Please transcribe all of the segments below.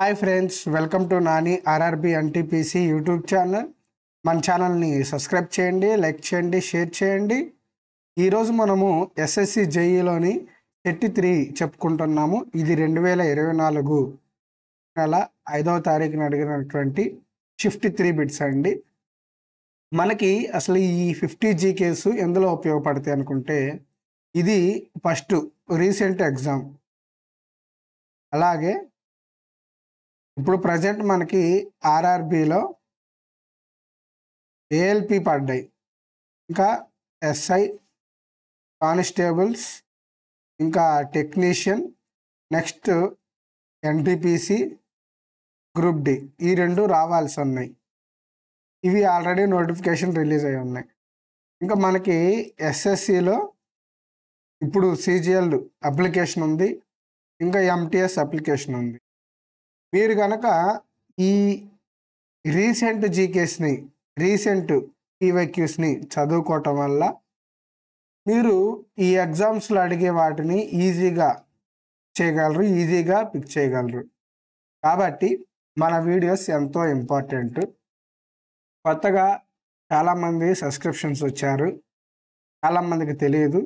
Hi friends welcome to Nani RRB NTPC YouTube channel మన ఛానల్ని subscribe చేయండి లైక్ చేయండి షేర్ చేయండి ఈరోజు మనము ఎస్ఎస్సి జేఈలోని థర్టీ త్రీ చెప్పుకుంటున్నాము ఇది రెండు వేల ఇరవై నాలుగు నెల ఐదవ తారీఖున అడిగినటువంటి ఫిఫ్టీ త్రీ బిట్స్ అండి మనకి అసలు ఈ ఫిఫ్టీ జీ కేసు ఎందులో ఉపయోగపడతాయి అనుకుంటే ఇది ఫస్ట్ రీసెంట్ ఎగ్జామ్ అలాగే ఇప్పుడు ప్రజెంట్ మనకి ఆర్ఆర్బిలో ఏఎల్పి పడ్డాయి ఇంకా ఎస్ఐ కానిస్టేబుల్స్ ఇంకా technician next NTPC group D ఈ రెండు రావాల్సి ఉన్నాయి ఇవి ఆల్రెడీ నోటిఫికేషన్ రిలీజ్ అయి ఉన్నాయి ఇంకా మనకి ఎస్ఎస్సిలో ఇప్పుడు సిజిఎల్ అప్లికేషన్ ఉంది ఇంకా ఎంటీఎస్ అప్లికేషన్ ఉంది మీరు కనుక ఈ రీసెంట్ జీకేస్ని రీసెంట్ ఈవెక్యూస్ని చదువుకోవటం వల్ల మీరు ఈ ఎగ్జామ్స్లో అడిగే వాటిని ఈజీగా చేయగలరు ఈజీగా పిక్ చేయగలరు కాబట్టి మన వీడియోస్ ఎంతో ఇంపార్టెంట్ కొత్తగా చాలామంది సబ్స్క్రిప్షన్స్ వచ్చారు చాలామందికి తెలియదు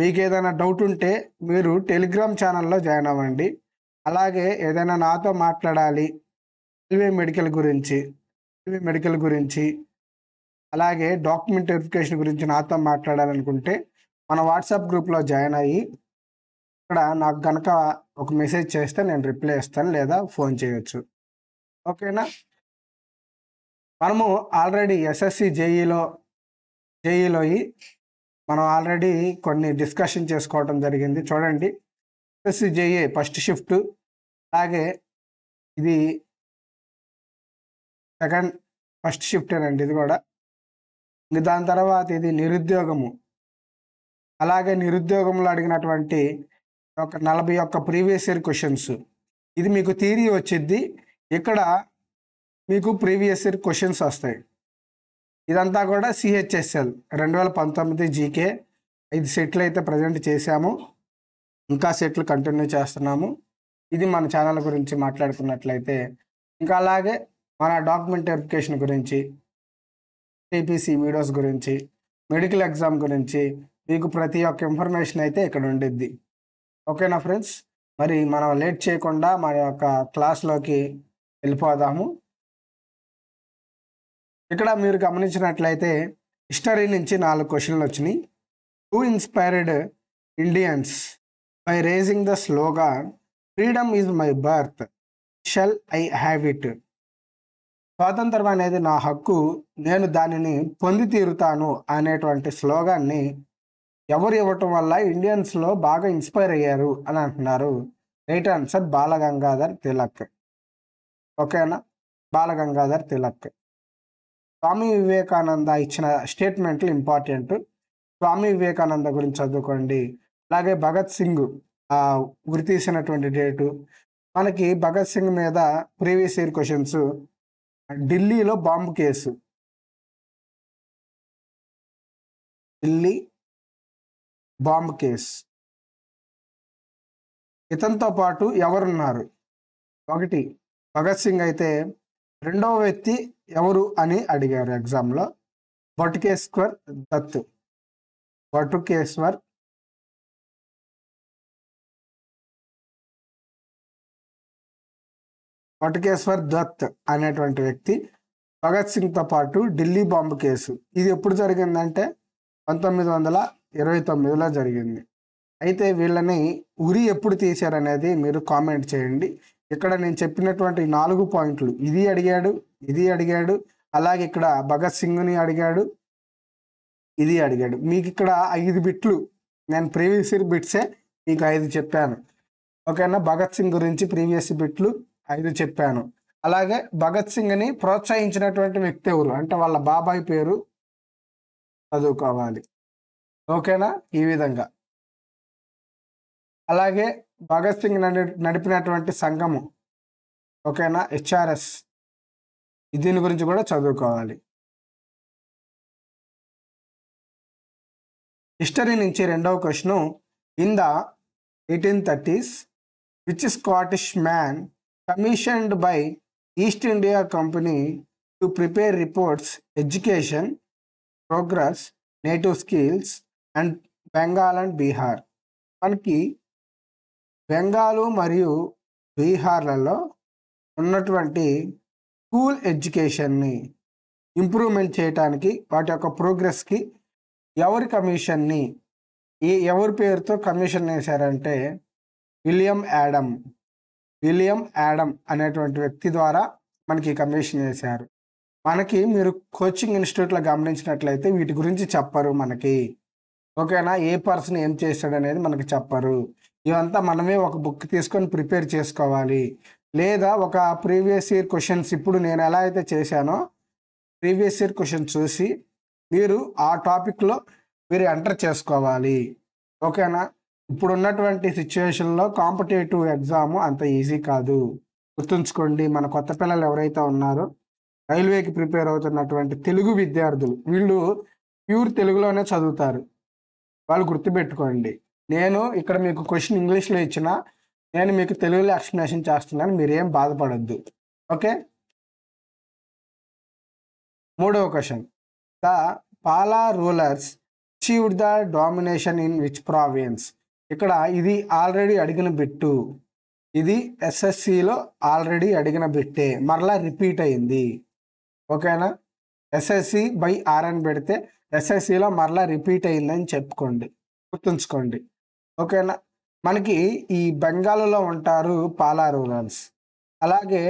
మీకు ఏదైనా డౌట్ ఉంటే మీరు టెలిగ్రామ్ ఛానల్లో జాయిన్ అవ్వండి అలాగే ఏదైనా నాతో మాట్లాడాలి ఎల్వే మెడికల్ గురించి ఎల్వే మెడికల్ గురించి అలాగే డాక్యుమెంట్ వెరిఫికేషన్ గురించి నాతో మాట్లాడాలనుకుంటే మన వాట్సాప్ గ్రూప్లో జాయిన్ అయ్యి ఇక్కడ నాకు కనుక ఒక మెసేజ్ చేస్తే నేను రిప్లై ఇస్తాను లేదా ఫోన్ చేయొచ్చు ఓకేనా మనము ఆల్రెడీ ఎస్ఎస్సి జేఈలో జేఈలో మనం ఆల్రెడీ కొన్ని డిస్కషన్ చేసుకోవడం జరిగింది చూడండి ప్లస్ జేఏ ఫస్ట్ షిఫ్ట్ అలాగే ఇది సెకండ్ ఫస్ట్ షిఫ్టేనండి ఇది కూడా ఇంక దాని తర్వాత ఇది నిరుద్యోగము అలాగే నిరుద్యోగంలో అడిగినటువంటి ఒక నలభై ఒక్క ప్రీవియస్ ఇయర్ క్వశ్చన్స్ ఇది మీకు థీరీ వచ్చిద్ది ఇక్కడ మీకు ప్రీవియస్ ఇయర్ క్వశ్చన్స్ వస్తాయి ఇదంతా కూడా సిహెచ్ఎస్ఎల్ రెండు వేల పంతొమ్మిది జీకే ఇది సెటిల్ అయితే ప్రజెంట్ చేశాము ఇంకా సెట్లు కంటిన్యూ చేస్తున్నాము ఇది మన ఛానల్ గురించి మాట్లాడుకున్నట్లయితే ఇంకా అలాగే మన డాక్యుమెంట్ వెరిఫికేషన్ గురించి టీపీసీ వీడియోస్ గురించి మెడికల్ ఎగ్జామ్ గురించి మీకు ప్రతి ఒక్క ఇన్ఫర్మేషన్ అయితే ఇక్కడ ఉండిద్ది ఓకేనా ఫ్రెండ్స్ మరి మనం లేట్ చేయకుండా మన యొక్క క్లాస్లోకి వెళ్ళిపోదాము ఇక్కడ మీరు గమనించినట్లయితే హిస్టరీ నుంచి నాలుగు క్వశ్చన్లు వచ్చినాయి to inspired Indians by raising the slogan freedom is my birth shall I have it స్వాతంత్రం అనేది నా హక్కు నేను దానిని పొంది తీరుతాను అనేటువంటి స్లోగాన్ని ఎవరు ఇవ్వటం వల్ల ఇండియన్స్లో బాగా ఇన్స్పైర్ అయ్యారు అని అంటున్నారు రైట్ ఆన్సర్ బాలగంగాధర్ తిలక్ ఓకేనా బాలగంగాధర్ తిలక్ స్వామి వివేకానంద ఇచ్చిన స్టేట్మెంట్లు ఇంపార్టెంట్ స్వామి వివేకానంద గురించి చదువుకోండి అలాగే భగత్ సింగ్ ఉరి తీసినటువంటి డేటు మనకి భగత్ సింగ్ మీద ప్రీవియస్ ఇయర్ క్వశ్చన్స్ ఢిల్లీలో bomb case Delhi bomb case ఇతనితో పాటు ఎవరున్నారు ఒకటి భగత్ సింగ్ అయితే రెండవ వ్యక్తి ఎవరు అని అడిగారు ఎగ్జామ్లో బటుకేశ్వర్ దత్ బటుకేశ్వర్ వటకేశ్వర్ దత్ అనేటువంటి వ్యక్తి భగత్ సింగ్తో పాటు ఢిల్లీ బాంబు కేసు ఇది ఎప్పుడు జరిగిందంటే పంతొమ్మిది వందల ఇరవై తొమ్మిదిలో జరిగింది అయితే వీళ్ళని ఉరి ఎప్పుడు తీశారనేది మీరు కామెంట్ చేయండి ఇక్కడ నేను చెప్పినటువంటి నాలుగు పాయింట్లు ఇది అడిగాడు ఇది అడిగాడు అలాగే ఇక్కడ భగత్ సింగ్ని అడిగాడు ఇది అడిగాడు మీకు ఇక్కడ ఐదు బిట్లు నేను ప్రీవియస్ ఇయర్ బిట్సే మీకు ఐదు చెప్పాను ఓకేనా భగత్ సింగ్ గురించి ప్రీవియస్ బిట్లు ఐదు చెప్పాను అలాగే భగత్ సింగ్ని ప్రోత్సహించినటువంటి వ్యక్తి ఎవరు అంటే వాళ్ళ బాబాయ్ పేరు చదువుకోవాలి ఓకేనా ఈ విధంగా అలాగే భగత్ సింగ్ నడిపినటువంటి సంఘము ఓకేనా హెచ్ఆర్ఎస్ దీని గురించి కూడా చదువుకోవాలి హిస్టరీ నుంచి రెండవ question in the eighteen thirties which Scottish man commissioned by East India Company to prepare reports education, progress, native skills and Bengal and Bihar మనకి బెంగాలు మరియు బీహార్లలో ఉన్నటువంటి స్కూల్ ఎడ్యుకేషన్ని ఇంప్రూవ్మెంట్ చేయడానికి వాటి యొక్క ప్రోగ్రెస్కి ఎవరి కమిషన్ని ఏ ఎవరి పేరుతో కమిషన్ వేశారంటే విలియం యాడమ్ విలియం యాడమ్ అనేటువంటి వ్యక్తి ద్వారా మనకి కమిషన్ చేశారు మనకి మీరు కోచింగ్ ఇన్స్టిట్యూట్లో గమనించినట్లయితే వీటి గురించి చెప్పరు మనకి ఓకేనా ఏ పర్సన్ ఏం చేశాడు అనేది మనకి చెప్పరు ఇవంతా మనమే ఒక బుక్ తీసుకొని ప్రిపేర్ చేసుకోవాలి లేదా ఒక ప్రీవియస్ ఇయర్ క్వశ్చన్స్ ఇప్పుడు నేను ఎలా అయితే చేశానో ప్రీవియస్ ఇయర్ క్వశ్చన్ చూసి మీరు ఆ టాపిక్లో మీరు ఎంటర్ చేసుకోవాలి ఓకేనా ఇప్పుడున్నటువంటి సిచ్యువేషన్లో కాంపిటేటివ్ ఎగ్జామ్ అంత ఈజీ కాదు గుర్తుంచుకోండి మన కొత్త పిల్లలు ఎవరైతే ఉన్నారో రైల్వేకి ప్రిపేర్ అవుతున్నటువంటి తెలుగు విద్యార్థులు వీళ్ళు ప్యూర్ తెలుగులోనే చదువుతారు వాళ్ళు గుర్తుపెట్టుకోండి నేను ఇక్కడ మీకు క్వశ్చన్ ఇంగ్లీష్లో ఇచ్చిన నేను మీకు తెలుగులో ఎక్స్ప్లెనేషన్ చేస్తున్నాను మీరేం బాధపడద్దు ఓకే మూడవ question the Pala rulers achieved the domination in which province ఇక్కడ ఇది ఆల్రెడీ అడిగిన బిట్టు ఇది ఎస్ఎస్సిలో ఆల్రెడీ అడిగిన బిట్టే మరలా రిపీట్ అయింది ఓకేనా ఎస్ఎస్సి బై అని పెడితే ఎస్ఎస్సిలో మరలా రిపీట్ అయిందని చెప్పుకోండి గుర్తుంచుకోండి ఓకేనా మనకి ఈ బెంగాల్లో ఉంటారు పాలా రూరల్స్ అలాగే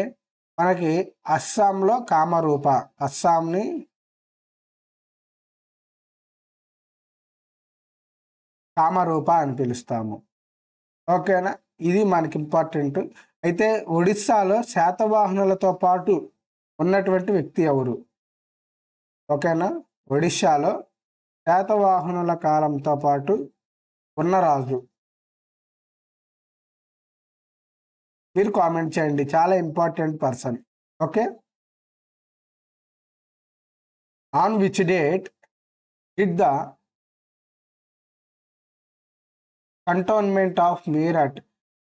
మనకి అస్సాంలో కామరూప అస్సాంని కామరూప అని పిలుస్తాము ఓకేనా ఇది మనకి ఇంపార్టెంట్ అయితే ఒడిస్సాలో శాతవాహనులతో పాటు ఉన్నటువంటి వ్యక్తి ఎవరు ఓకేనా ఒడిశాలో శాతవాహనుల కాలంతో పాటు ఉన్న రాజు మీరు కామెంట్ చేయండి చాలా important person okay on which date it the cantonment of Meerut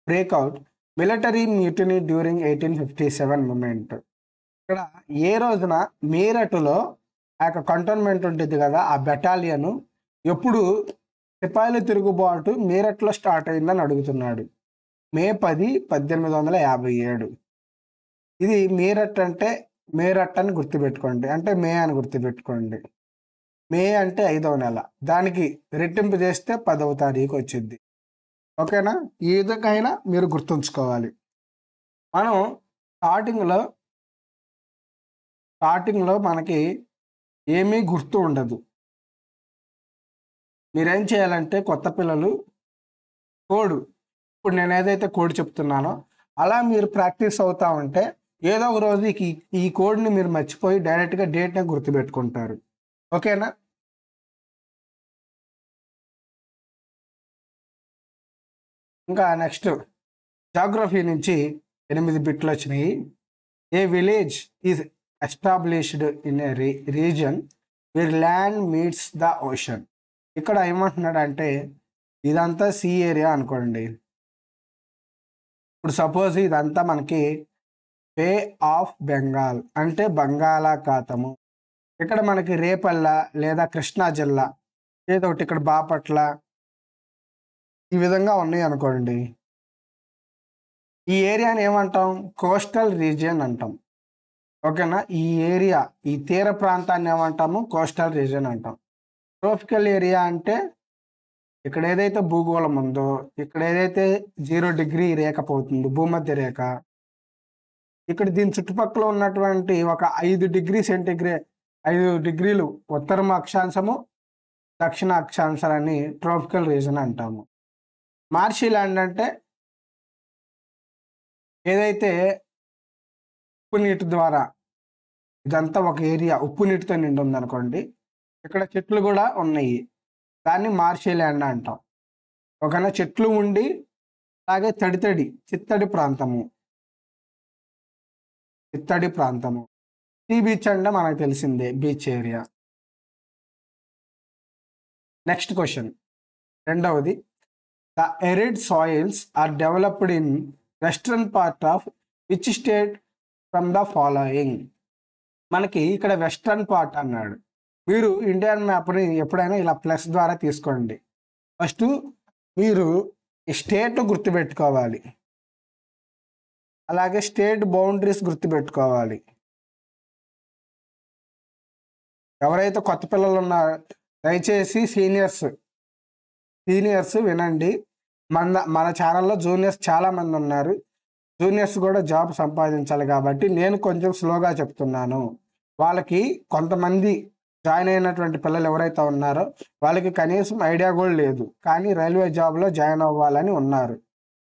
breakout military mutiny during eighteen fifty seven moment ఇక్కడ ఏ రోజున మీరట్లో ఆ యొక్క కంటోన్మెంట్ ఉంటుంది కదా ఆ బెటాలియన్ ఎప్పుడు సిపాయిలు తిరుగుబాటు మీరట్లో స్టార్ట్ అయిందని అడుగుతున్నాడు మే పది పద్దెనిమిది వందల యాభై ఏడు ఇది మీరట్ అంటే మేరట్ అని గుర్తుపెట్టుకోండి అంటే మే అని గుర్తుపెట్టుకోండి మే అంటే ఐదవ నెల దానికి రెట్టింపు చేస్తే పదవ తారీఖు వచ్చింది ఓకేనా ఈ విధంగా మీరు గుర్తుంచుకోవాలి మనం స్టార్టింగ్లో స్టార్టింగ్లో మనకి ఏమీ గుర్తు ఉండదు మీరేం చేయాలంటే కొత్త పిల్లలు కోడు ఇప్పుడు నేను ఏదైతే కోడ్ చెప్తున్నానో అలా మీరు ప్రాక్టీస్ అవుతా ఉంటే ఏదో ఒక రోజు ఈ కోడ్ని మీరు మర్చిపోయి డైరెక్ట్గా డేట్ని గుర్తుపెట్టుకుంటారు ఓకేనా ఇంకా నెక్స్ట్ జాగ్రఫీ నుంచి ఎనిమిది బిట్లు వచ్చినాయి a village is established in a region where land meets the ocean ఇక్కడ ఏమంటున్నాడంటే ఇదంతా సీ ఏరియా అనుకోండి ఇప్పుడు సపోజ్ ఇదంతా మనకి పే ఆఫ్ బెంగాల్ అంటే బంగాళాఖాతము ఇక్కడ మనకి రేపల్ల లేదా కృష్ణా జిల్లా ఏదో ఒకటి ఇక్కడ బాపట్ల ఈ విధంగా ఉన్నాయి అనుకోండి ఈ ఏరియాని ఏమంటాం కోస్టల్ రీజియన్ అంటాం ఓకేనా ఈ ఏరియా ఈ తీర ప్రాంతాన్ని ఏమంటాము కోస్టల్ రీజియన్ అంటాం ట్రోపికల్ ఏరియా అంటే ఇక్కడ ఏదైతే భూగోళం ఉందో ఇక్కడ ఏదైతే జీరో డిగ్రీ రేఖ పోతుందో భూమధ్య రేఖ ఇక్కడ దీని చుట్టుపక్కల ఉన్నటువంటి ఒక ఐదు డిగ్రీ సెంటిగ్రే ఐదు డిగ్రీలు ఉత్తరం అక్షాంశము దక్షిణ అక్షాంశాలని ట్రోపికల్ రీజన్ అంటాము మార్షీ ల్యాండ్ అంటే ఏదైతే ఉప్పు నీటి ద్వారా ఇదంతా ఒక ఏరియా ఉప్పు నీటితో నిండి ఉందనుకోండి ఇక్కడ చెట్లు కూడా ఉన్నాయి దాన్ని మార్షీ ల్యాండ్ అంటాం ఒకనా చెట్లు ఉండి అలాగే తడితడి చిత్తడి ప్రాంతము చిత్తడి ప్రాంతము సీ బీచ్ అంటే మనకు తెలిసిందే బీచ్ ఏరియా నెక్స్ట్ క్వశ్చన్ రెండవది the arid soils are developed in western part of which state from the following మనకి ఇక్కడ వెస్ట్రన్ పార్ట్ అన్నాడు మీరు ఇండియన్ మ్యాప్ని ఎప్పుడైనా ఇలా ప్లస్ ద్వారా తీసుకోండి ఫస్ట్ మీరు స్టేట్ గుర్తుపెట్టుకోవాలి అలాగే స్టేట్ బౌండరీస్ గుర్తుపెట్టుకోవాలి ఎవరైతే కొత్త పిల్లలు ఉన్నారో దయచేసి సీనియర్స్ సీనియర్స్ వినండి మన మన ఛానల్లో జూనియర్స్ చాలామంది ఉన్నారు జూనియర్స్ కూడా జాబ్ సంపాదించాలి కాబట్టి నేను కొంచెం స్లోగా చెప్తున్నాను వాళ్ళకి కొంతమంది జాయిన్ అయినటువంటి పిల్లలు ఎవరైతే ఉన్నారో వాళ్ళకి కనీసం ఐడియా కూడా లేదు కానీ రైల్వే జాబ్లో జాయిన్ అవ్వాలని ఉన్నారు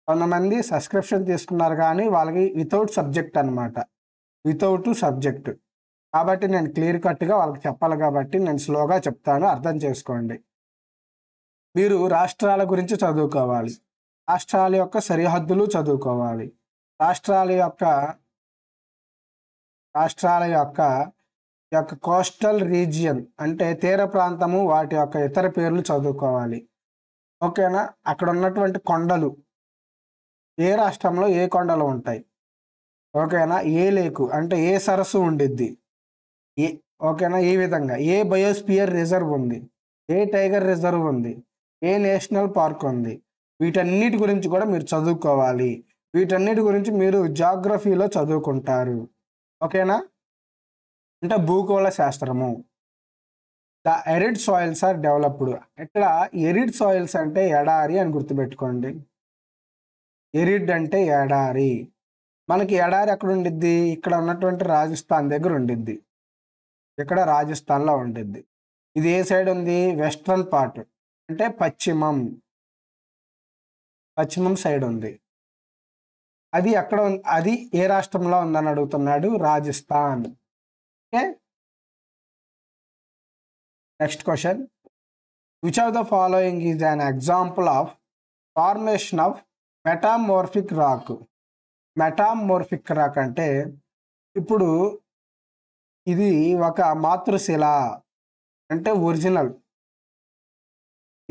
కొంతమంది సబ్స్క్రిప్షన్ తీసుకున్నారు కానీ వాళ్ళకి వితౌట్ సబ్జెక్ట్ అనమాట వితౌట్ సబ్జెక్ట్ కాబట్టి నేను క్లియర్ కట్గా వాళ్ళకి చెప్పాలి కాబట్టి నేను స్లోగా చెప్తాను అర్థం చేసుకోండి మీరు రాష్ట్రాల గురించి చదువుకోవాలి రాష్ట్రాల యొక్క సరిహద్దులు చదువుకోవాలి రాష్ట్రాల యొక్క రాష్ట్రాల యొక్క యొక్క కోస్టల్ రీజియన్ అంటే తీర ప్రాంతము వాటి యొక్క ఇతర పేర్లు చదువుకోవాలి ఓకేనా అక్కడ ఉన్నటువంటి కొండలు ఏ రాష్ట్రంలో ఏ కొండలు ఉంటాయి ఓకేనా ఏ లేకు అంటే ఏ సరస్సు ఉండిద్ది ఏ ఓకేనా ఈ విధంగా ఏ బయోస్పియర్ రిజర్వ్ ఉంది ఏ టైగర్ రిజర్వ్ ఉంది ఏ నేషనల్ పార్క్ ఉంది వీటన్నిటి గురించి కూడా మీరు చదువుకోవాలి వీటన్నిటి గురించి మీరు జాగ్రఫీలో చదువుకుంటారు ఓకేనా అంటే భూగోళ శాస్త్రము the arid soils are developed ఇక్కడ ఎరిడ్ సాయిల్స్ అంటే ఎడారి అని గుర్తుపెట్టుకోండి ఎరిడ్ అంటే ఎడారి మనకి ఎడారి ఎక్కడ ఉండిద్ది ఇక్కడ ఉన్నటువంటి రాజస్థాన్ దగ్గర ఉండిద్ది ఇక్కడ రాజస్థాన్లో ఉండిద్ది ఇది ఏ సైడ్ ఉంది వెస్ట్రన్ పార్ట్ అంటే పశ్చిమం పశ్చిమం సైడ్ ఉంది అది ఎక్కడ అది ఏ రాష్ట్రంలో ఉందని అడుగుతున్నాడు Rajasthan okay next question which of the following is an example of formation of metamorphic rock metamorphic rock అంటే ఇప్పుడు ఇది ఒక మాతృశిల అంటే ఒరిజినల్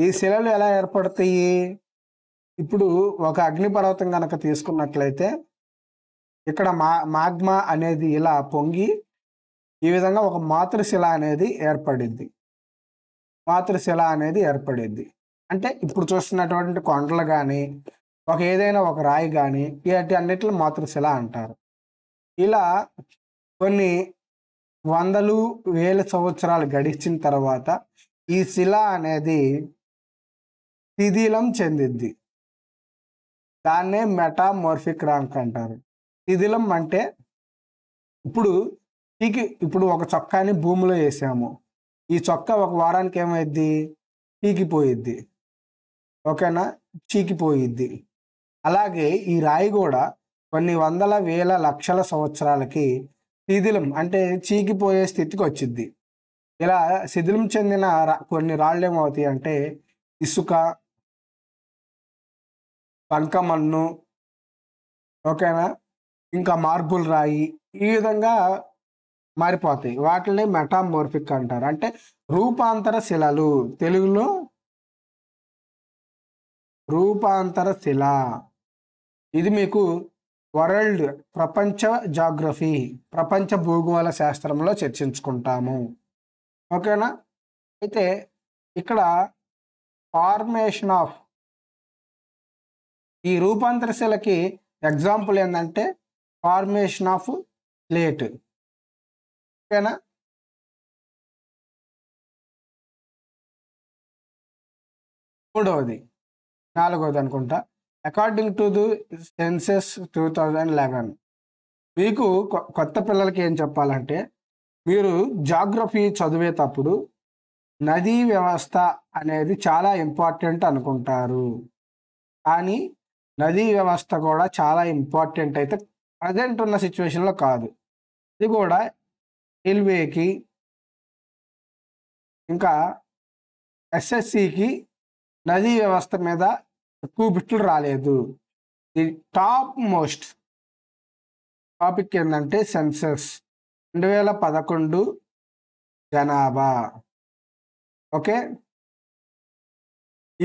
ఈ శిలలు ఎలా ఏర్పడతాయి ఇప్పుడు ఒక అగ్నిపర్వతం కనుక తీసుకున్నట్లయితే ఇక్కడ మా మాగ్మా అనేది ఇలా పొంగి ఈ విధంగా ఒక మాతృశిల అనేది ఏర్పడింది మాతృశిల అనేది ఏర్పడింది అంటే ఇప్పుడు చూస్తున్నటువంటి కొండలు కానీ ఒక ఏదైనా ఒక రాయి కానీ ఇలాంటి అన్నిటిని మాతృశిల అంటారు ఇలా కొన్ని వందలు వేల సంవత్సరాలు గడిచిన తర్వాత ఈ శిల అనేది శిథిలం చెందిద్ది దాన్నే మెటామోర్ఫిక్ రాంక్ అంటారు శిథిలం అంటే ఇప్పుడు పీకి ఇప్పుడు ఒక చొక్కాని భూమిలో వేసాము ఈ చొక్కా ఒక వారానికి ఏమైద్ది పీకిపోయిద్ది ఓకేనా చీకిపోయిద్ది అలాగే ఈ రాయి కూడా కొన్ని వందల వేల లక్షల సంవత్సరాలకి శిథిలం అంటే చీకిపోయే స్థితికి వచ్చింది ఇలా శిథిలం చెందిన కొన్ని రాళ్ళు ఏమవుతాయి అంటే ఇసుక బంకమన్ను ఓకేనా ఇంకా మార్బుల్ రాయి ఈ విధంగా మారిపోతాయి వాటిని మెటామోర్ఫిక్ అంటారు అంటే రూపాంతర శిలలు తెలుగులో రూపాంతర శిల ఇది మీకు వరల్డ్ ప్రపంచ జాగ్రఫీ ప్రపంచ భూగోళ శాస్త్రంలో చర్చించుకుంటాము ఓకేనా అయితే ఇక్కడ ఫార్మేషన్ ఆఫ్ ఈ రూపాంతరశిలకి ఎగ్జాంపుల్ ఏంటంటే ఫార్మేషన్ ఆఫ్ ప్లేట్ ఓకేనా మూడవది నాలుగవది అనుకుంటా according to the census two thousand eleven మీకు కొత్త పిల్లలకి ఏం చెప్పాలంటే మీరు జాగ్రఫీ చదివేటప్పుడు నదీ వ్యవస్థ అనేది చాలా ఇంపార్టెంట్ అనుకుంటారు కానీ నదీ వ్యవస్థ కూడా చాలా ఇంపార్టెంట్ అయితే ప్రజెంట్ ఉన్న సిచ్యువేషన్లో కాదు ఇది కూడా రైల్వేకి ఇంకా ఎస్ఎస్సికి నదీ వ్యవస్థ మీద ఎక్కువ బిట్లు రాలేదు ది టాప్ మోస్ట్ టాపిక్ ఏంటంటే సెన్సర్స్ రెండు వేల పదకొండు జనాభా ఓకే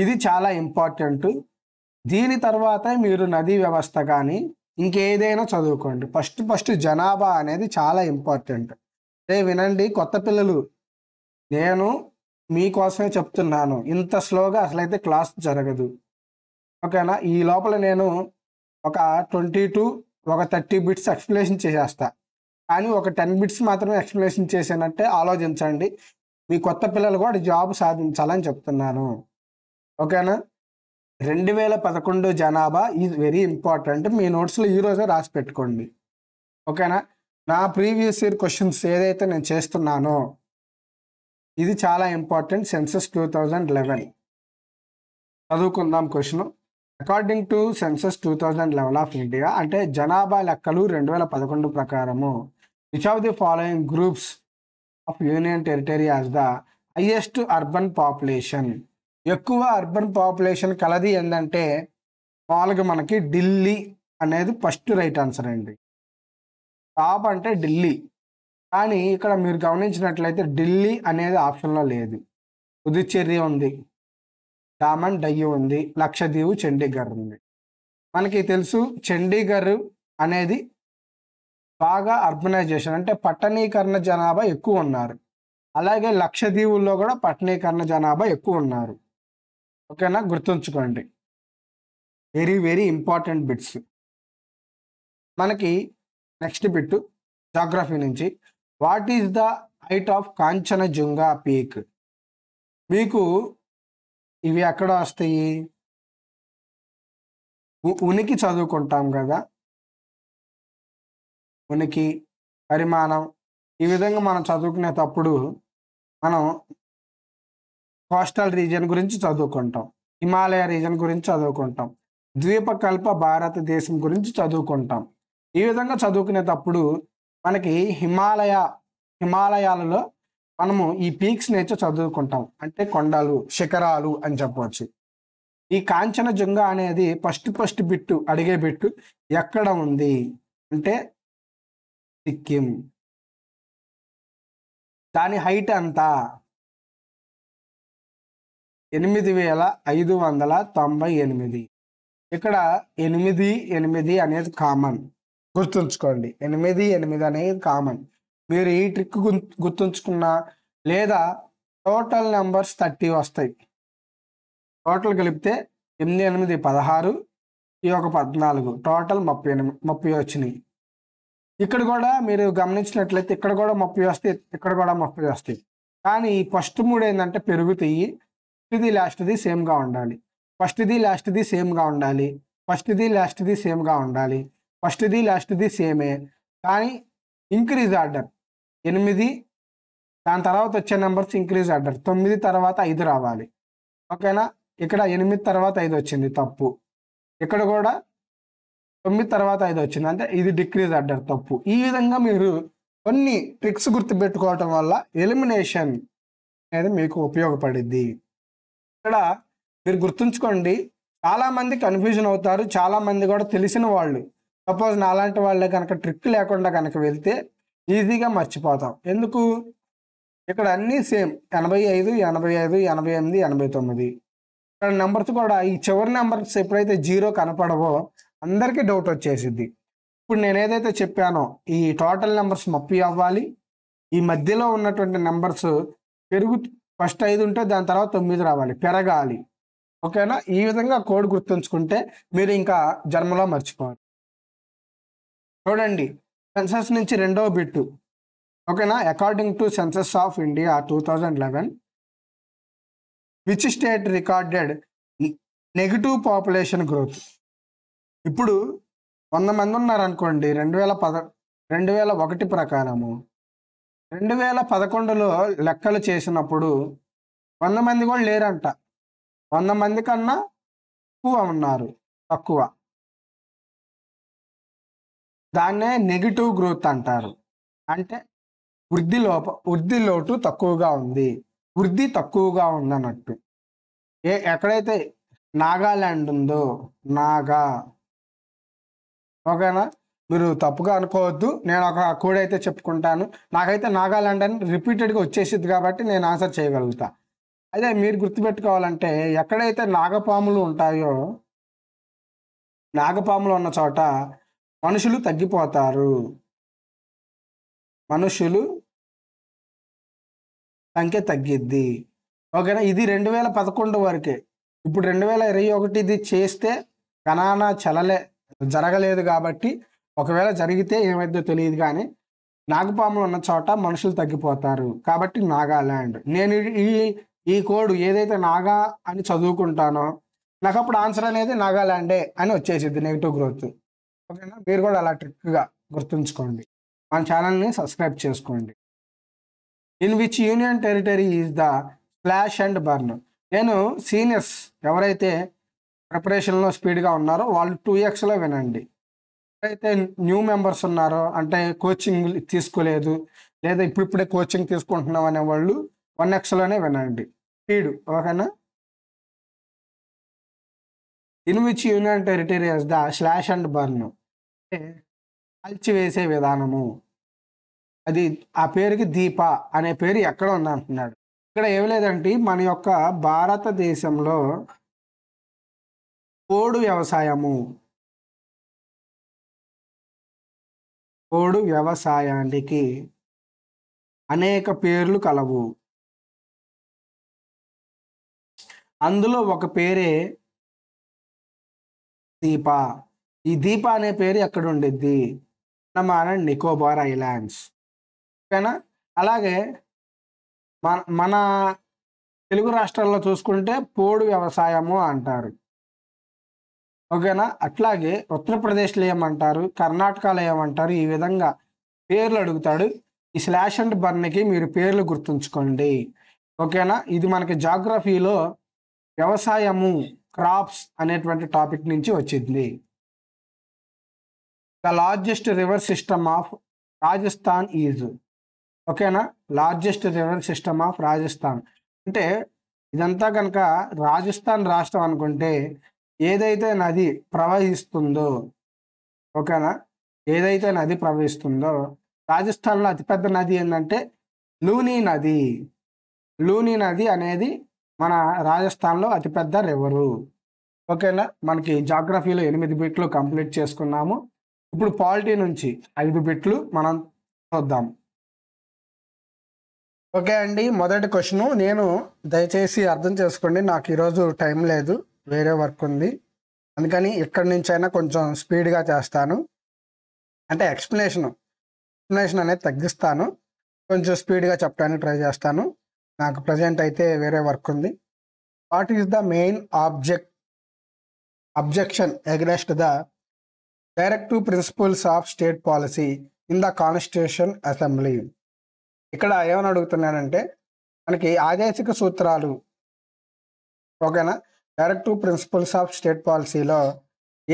ఇది చాలా ఇంపార్టెంట్ దీని తర్వాత మీరు నదీ వ్యవస్థ కానీ ఇంకేదైనా చదువుకోండి ఫస్ట్ ఫస్ట్ జనాభా అనేది చాలా ఇంపార్టెంట్ రే వినండి కొత్త పిల్లలు నేను మీకోసమే చెప్తున్నాను ఇంత స్లోగా అసలైతే క్లాస్ జరగదు ఓకేనా ఈ లోపల నేను ఒక ట్వంటీ టు ఒక థర్టీ బిట్స్ ఎక్స్ప్లెనేషన్ చేసేస్తా కానీ ఒక టెన్ బిట్స్ మాత్రమే ఎక్స్ప్లెనేషన్ చేసానంటే ఆలోచించండి మీ కొత్త పిల్లలు కూడా జాబ్ సాధించాలని చెప్తున్నాను ఓకేనా రెండు వేల పదకొండు జనాభా ఈజ్ వెరీ ఇంపార్టెంట్ మీ నోట్స్లో ఈరోజే రాసి పెట్టుకోండి ఓకేనా నా ప్రీవియస్ ఇయర్ క్వశ్చన్స్ ఏదైతే నేను చేస్తున్నానో ఇది చాలా important census two thousand eleven చదువుకుందాం question according to census two thousand eleven of India అంటే జనాభా లెక్కలు రెండు వేల పదకొండు ప్రకారము which of the following groups of union territory as the highest urban population ఎక్కువ అర్బన్ పాపులేషన్ కలది ఏంటంటే మామూలుగా మనకి ఢిల్లీ అనేది ఫస్ట్ రైట్ ఆన్సర్ అండి టాప్ అంటే ఢిల్లీ కానీ ఇక్కడ మీరు గమనించినట్లయితే ఢిల్లీ అనేది ఆప్షన్లో లేదు పుదుచ్చేరి ఉంది డామన్ డయ్యూ ఉంది లక్షదీవు చండీగఢ్ ఉంది మనకి తెలుసు చండీగఢ్ అనేది బాగా అర్బనైజేషన్ అంటే పట్టణీకరణ జనాభా ఎక్కువ ఉన్నారు అలాగే లక్షదీవుల్లో కూడా పట్టణీకరణ జనాభా ఎక్కువ ఉన్నారు ఓకేనా గుర్తుంచుకోండి వెరీ వెరీ ఇంపార్టెంట్ బిట్స్ మనకి నెక్స్ట్ బిట్ జాగ్రఫీ నుంచి what is the height of Kanchenjunga peak మీకు ఇవి ఎక్కడ వస్తాయి ఉనికి చదువుకుంటాం కదా ఉనికి పరిమాణం ఈ విధంగా మనం చదువుకునేటప్పుడు మనం కోస్టల్ రీజియన్ గురించి చదువుకుంటాం హిమాలయ రీజియన్ గురించి చదువుకుంటాం ద్వీపకల్ప భారతదేశం గురించి చదువుకుంటాం ఈ విధంగా చదువుకునేటప్పుడు మనకి హిమాలయ హిమాలయాలలో మనము ఈ పీక్స్ నేర్చు చదువుకుంటాం అంటే కొండలు శిఖరాలు అని చెప్పవచ్చు ఈ జుంగ అనేది ఫస్ట్ ఫస్ట్ బిట్టు అడిగే బిట్టు ఎక్కడ ఉంది అంటే సిక్కిం దాని హైట్ అంతా ఎనిమిది వేల ఐదు వందల తొంభై ఎనిమిది ఇక్కడ ఎనిమిది ఎనిమిది అనేది కామన్ గుర్తుంచుకోండి ఎనిమిది ఎనిమిది అనేది కామన్ మీరు ఈ ట్రిక్ గుర్తుంచుకున్నా లేదా టోటల్ నెంబర్స్ థర్టీ వస్తాయి టోటల్ కలిపితే ఎనిమిది ఎనిమిది పదహారు ఈ ఒక పద్నాలుగు టోటల్ ముప్పై ఎనిమిది ముప్పై వచ్చినాయి ఇక్కడ కూడా మీరు గమనించినట్లయితే ఇక్కడ కూడా ముప్పై వస్తాయి ఇక్కడ కూడా ముప్పై వస్తాయి కానీ ఫస్ట్ మూడు ఏంటంటే పెరుగుతాయి ఫస్ట్ది లాస్ట్ది సేమ్గా ఉండాలి ఫస్ట్ది లాస్ట్ది సేమ్గా ఉండాలి ఫస్ట్ది లాస్ట్ది సేమ్గా ఉండాలి ఫస్ట్ది లాస్ట్ది సేమే కానీ ఇంక్రీజ్ ఆర్డర్ ఎనిమిది దాని తర్వాత వచ్చే నెంబర్స్ ఇంక్రీజ్ ఆర్డర్ తొమ్మిది తర్వాత ఐదు రావాలి ఓకేనా ఇక్కడ ఎనిమిది తర్వాత ఐదు వచ్చింది తప్పు ఇక్కడ కూడా తొమ్మిది తర్వాత ఐదు వచ్చింది అంటే ఇది డిక్రీజ్ ఆర్డర్ తప్పు ఈ విధంగా మీరు కొన్ని ట్రిక్స్ గుర్తుపెట్టుకోవటం వల్ల ఎలిమినేషన్ అనేది మీకు ఉపయోగపడిద్ది ఇక్కడ మీరు గుర్తుంచుకోండి చాలామంది కన్ఫ్యూజన్ అవుతారు చాలామంది కూడా తెలిసిన వాళ్ళు సపోజ్ నాలాంటి వాళ్ళే కనుక ట్రిక్ లేకుండా కనుక వెళ్తే ఈజీగా మర్చిపోతాం ఎందుకు ఇక్కడ అన్నీ సేమ్ ఎనభై ఐదు ఎనభై ఐదు ఎనభై ఎనిమిది ఎనభై తొమ్మిది ఇక్కడ నెంబర్స్ కూడా ఈ చివరి నెంబర్స్ ఎప్పుడైతే జీరో కనపడవో అందరికీ డౌట్ వచ్చేసిద్ది ఇప్పుడు నేను ఏదైతే చెప్పానో ఈ టోటల్ నెంబర్స్ మప్పి అవ్వాలి ఈ మధ్యలో ఉన్నటువంటి నెంబర్స్ పెరుగు ఫస్ట్ ఐదు ఉంటే దాని తర్వాత తొమ్మిది రావాలి పెరగాలి ఓకేనా ఈ విధంగా కోడ్ గుర్తుంచుకుంటే మీరు ఇంకా జన్మలో మర్చిపోవాలి చూడండి సెన్సస్ నుంచి రెండవ బిట్టు ఓకేనా according to census of India two thousand eleven which state recorded negative population growth ఇప్పుడు వంద మంది ఉన్నారనుకోండి రెండు వేల పద రెండు వేల ఒకటి ప్రకారము రెండు వేల పదకొండులో లెక్కలు చేసినప్పుడు వంద మంది కూడా లేరంట వంద మంది కన్నా తక్కువ ఉన్నారు తక్కువ దాన్నే నెగిటివ్ గ్రోత్ అంటారు అంటే వృద్ధి లోప వృద్ధి లోటు తక్కువగా ఉంది వృద్ధి తక్కువగా ఉందన్నట్టు ఏ ఎక్కడైతే నాగాల్యాండ్ ఉందో నాగా ఓకేనా మీరు తప్పుగా అనుకోవద్దు నేను ఒక కోడ్ అయితే చెప్పుకుంటాను నాకైతే నాగాలాండ్ అని రిపీటెడ్గా వచ్చేసిద్ది కాబట్టి నేను ఆన్సర్ చేయగలుగుతా అదే మీరు గుర్తుపెట్టుకోవాలంటే ఎక్కడైతే నాగపాములు ఉంటాయో నాగపాములు ఉన్న చోట మనుషులు తగ్గిపోతారు మనుషులు సంఖ్య తగ్గిద్ది ఓకేనా ఇది రెండు వేల పదకొండు వరకే ఇప్పుడు రెండు వేల ఇరవై ఒకటిది చేస్తే గణానా చలలే జరగలేదు కాబట్టి ఒకవేళ జరిగితే ఏమైందో తెలియదు కానీ నాగపాములు ఉన్న చోట మనుషులు తగ్గిపోతారు కాబట్టి నాగాల్యాండ్ నేను ఈ ఈ కోడ్ ఏదైతే నాగా అని చదువుకుంటానో నాకు అప్పుడు ఆన్సర్ అనేది నాగాల్యాండే అని వచ్చేసింది నెగిటివ్ గ్రోత్ ఓకేనా మీరు కూడా అలా ట్రిక్గా గుర్తుంచుకోండి మన ఛానల్ని సబ్స్క్రైబ్ చేసుకోండి in which union territory is the slash and burn నేను సీనియర్స్ ఎవరైతే ప్రిపరేషన్లో స్పీడ్గా ఉన్నారో వాళ్ళు టూ ఇయర్స్లో వినండి ఎవరైతే న్యూ మెంబర్స్ ఉన్నారో అంటే కోచింగ్ తీసుకోలేదు లేదా ఇప్పుడిప్పుడే కోచింగ్ తీసుకుంటున్నాం అనే వాళ్ళు వన్ ఎక్స్లోనే వినండి స్పీడ్ ఓకేనా in which union territories the slash and burn అంటే వేసే విధానము అది ఆ పేరుకి దీప అనే పేరు ఎక్కడ ఉందంటున్నాడు ఇక్కడ ఏమి లేదంటే మన యొక్క భారతదేశంలో కోడు వ్యవసాయము పోడు వ్యవసాయానికి అనేక పేర్లు కలవు అందులో ఒక పేరే దీప ఈ దీప అనే పేరు ఎక్కడ ఉండిద్ది మన నికోబార్ ఐలాండ్స్ ఓకేనా అలాగే మన మన తెలుగు రాష్ట్రాల్లో చూసుకుంటే పోడు వ్యవసాయము అంటారు ఓకేనా అట్లాగే ఉత్తరప్రదేశ్లో ఏమంటారు కర్ణాటకలో ఏమంటారు ఈ విధంగా పేర్లు అడుగుతాడు ఈ స్లాష్ అండ్ బర్న్కి మీరు పేర్లు గుర్తుంచుకోండి ఓకేనా ఇది మనకి జాగ్రఫీలో వ్యవసాయము క్రాప్స్ అనేటువంటి టాపిక్ నుంచి వచ్చింది the largest river system of Rajasthan is ఓకేనా largest river system of Rajasthan అంటే ఇదంతా కనుక రాజస్థాన్ రాష్ట్రం అనుకుంటే ఏదైతే నది ప్రవహిస్తుందో ఓకేనా ఏదైతే నది ప్రవహిస్తుందో రాజస్థాన్లో అతిపెద్ద నది ఏంటంటే లూనీ నది లూనీ నది అనేది మన రాజస్థాన్లో అతిపెద్ద రివరు ఓకేనా మనకి జాగ్రఫీలో ఎనిమిది బిట్లు కంప్లీట్ చేసుకున్నాము ఇప్పుడు పాలిటీ నుంచి ఐదు బిట్లు మనం చూద్దాం ఓకే అండి మొదటి క్వశ్చను నేను దయచేసి అర్థం చేసుకోండి నాకు ఈరోజు టైం లేదు వేరే వర్క్ ఉంది అందుకని ఇక్కడి నుంచి అయినా కొంచెం స్పీడ్గా చేస్తాను అంటే ఎక్స్ప్లెనేషను ఎక్స్ప్లెనేషన్ అనేది తగ్గిస్తాను కొంచెం స్పీడ్గా చెప్పడానికి ట్రై చేస్తాను నాకు ప్రజెంట్ అయితే వేరే వర్క్ ఉంది what is the main object objection against the directive principles of state policy in the constitution assembly ఇక్కడ ఏమని అడుగుతున్నానంటే మనకి ఆదేశిక సూత్రాలు ఓకేనా డైరెక్టివ్ ప్రిన్సిపల్స్ ఆఫ్ స్టేట్ పాలసీలో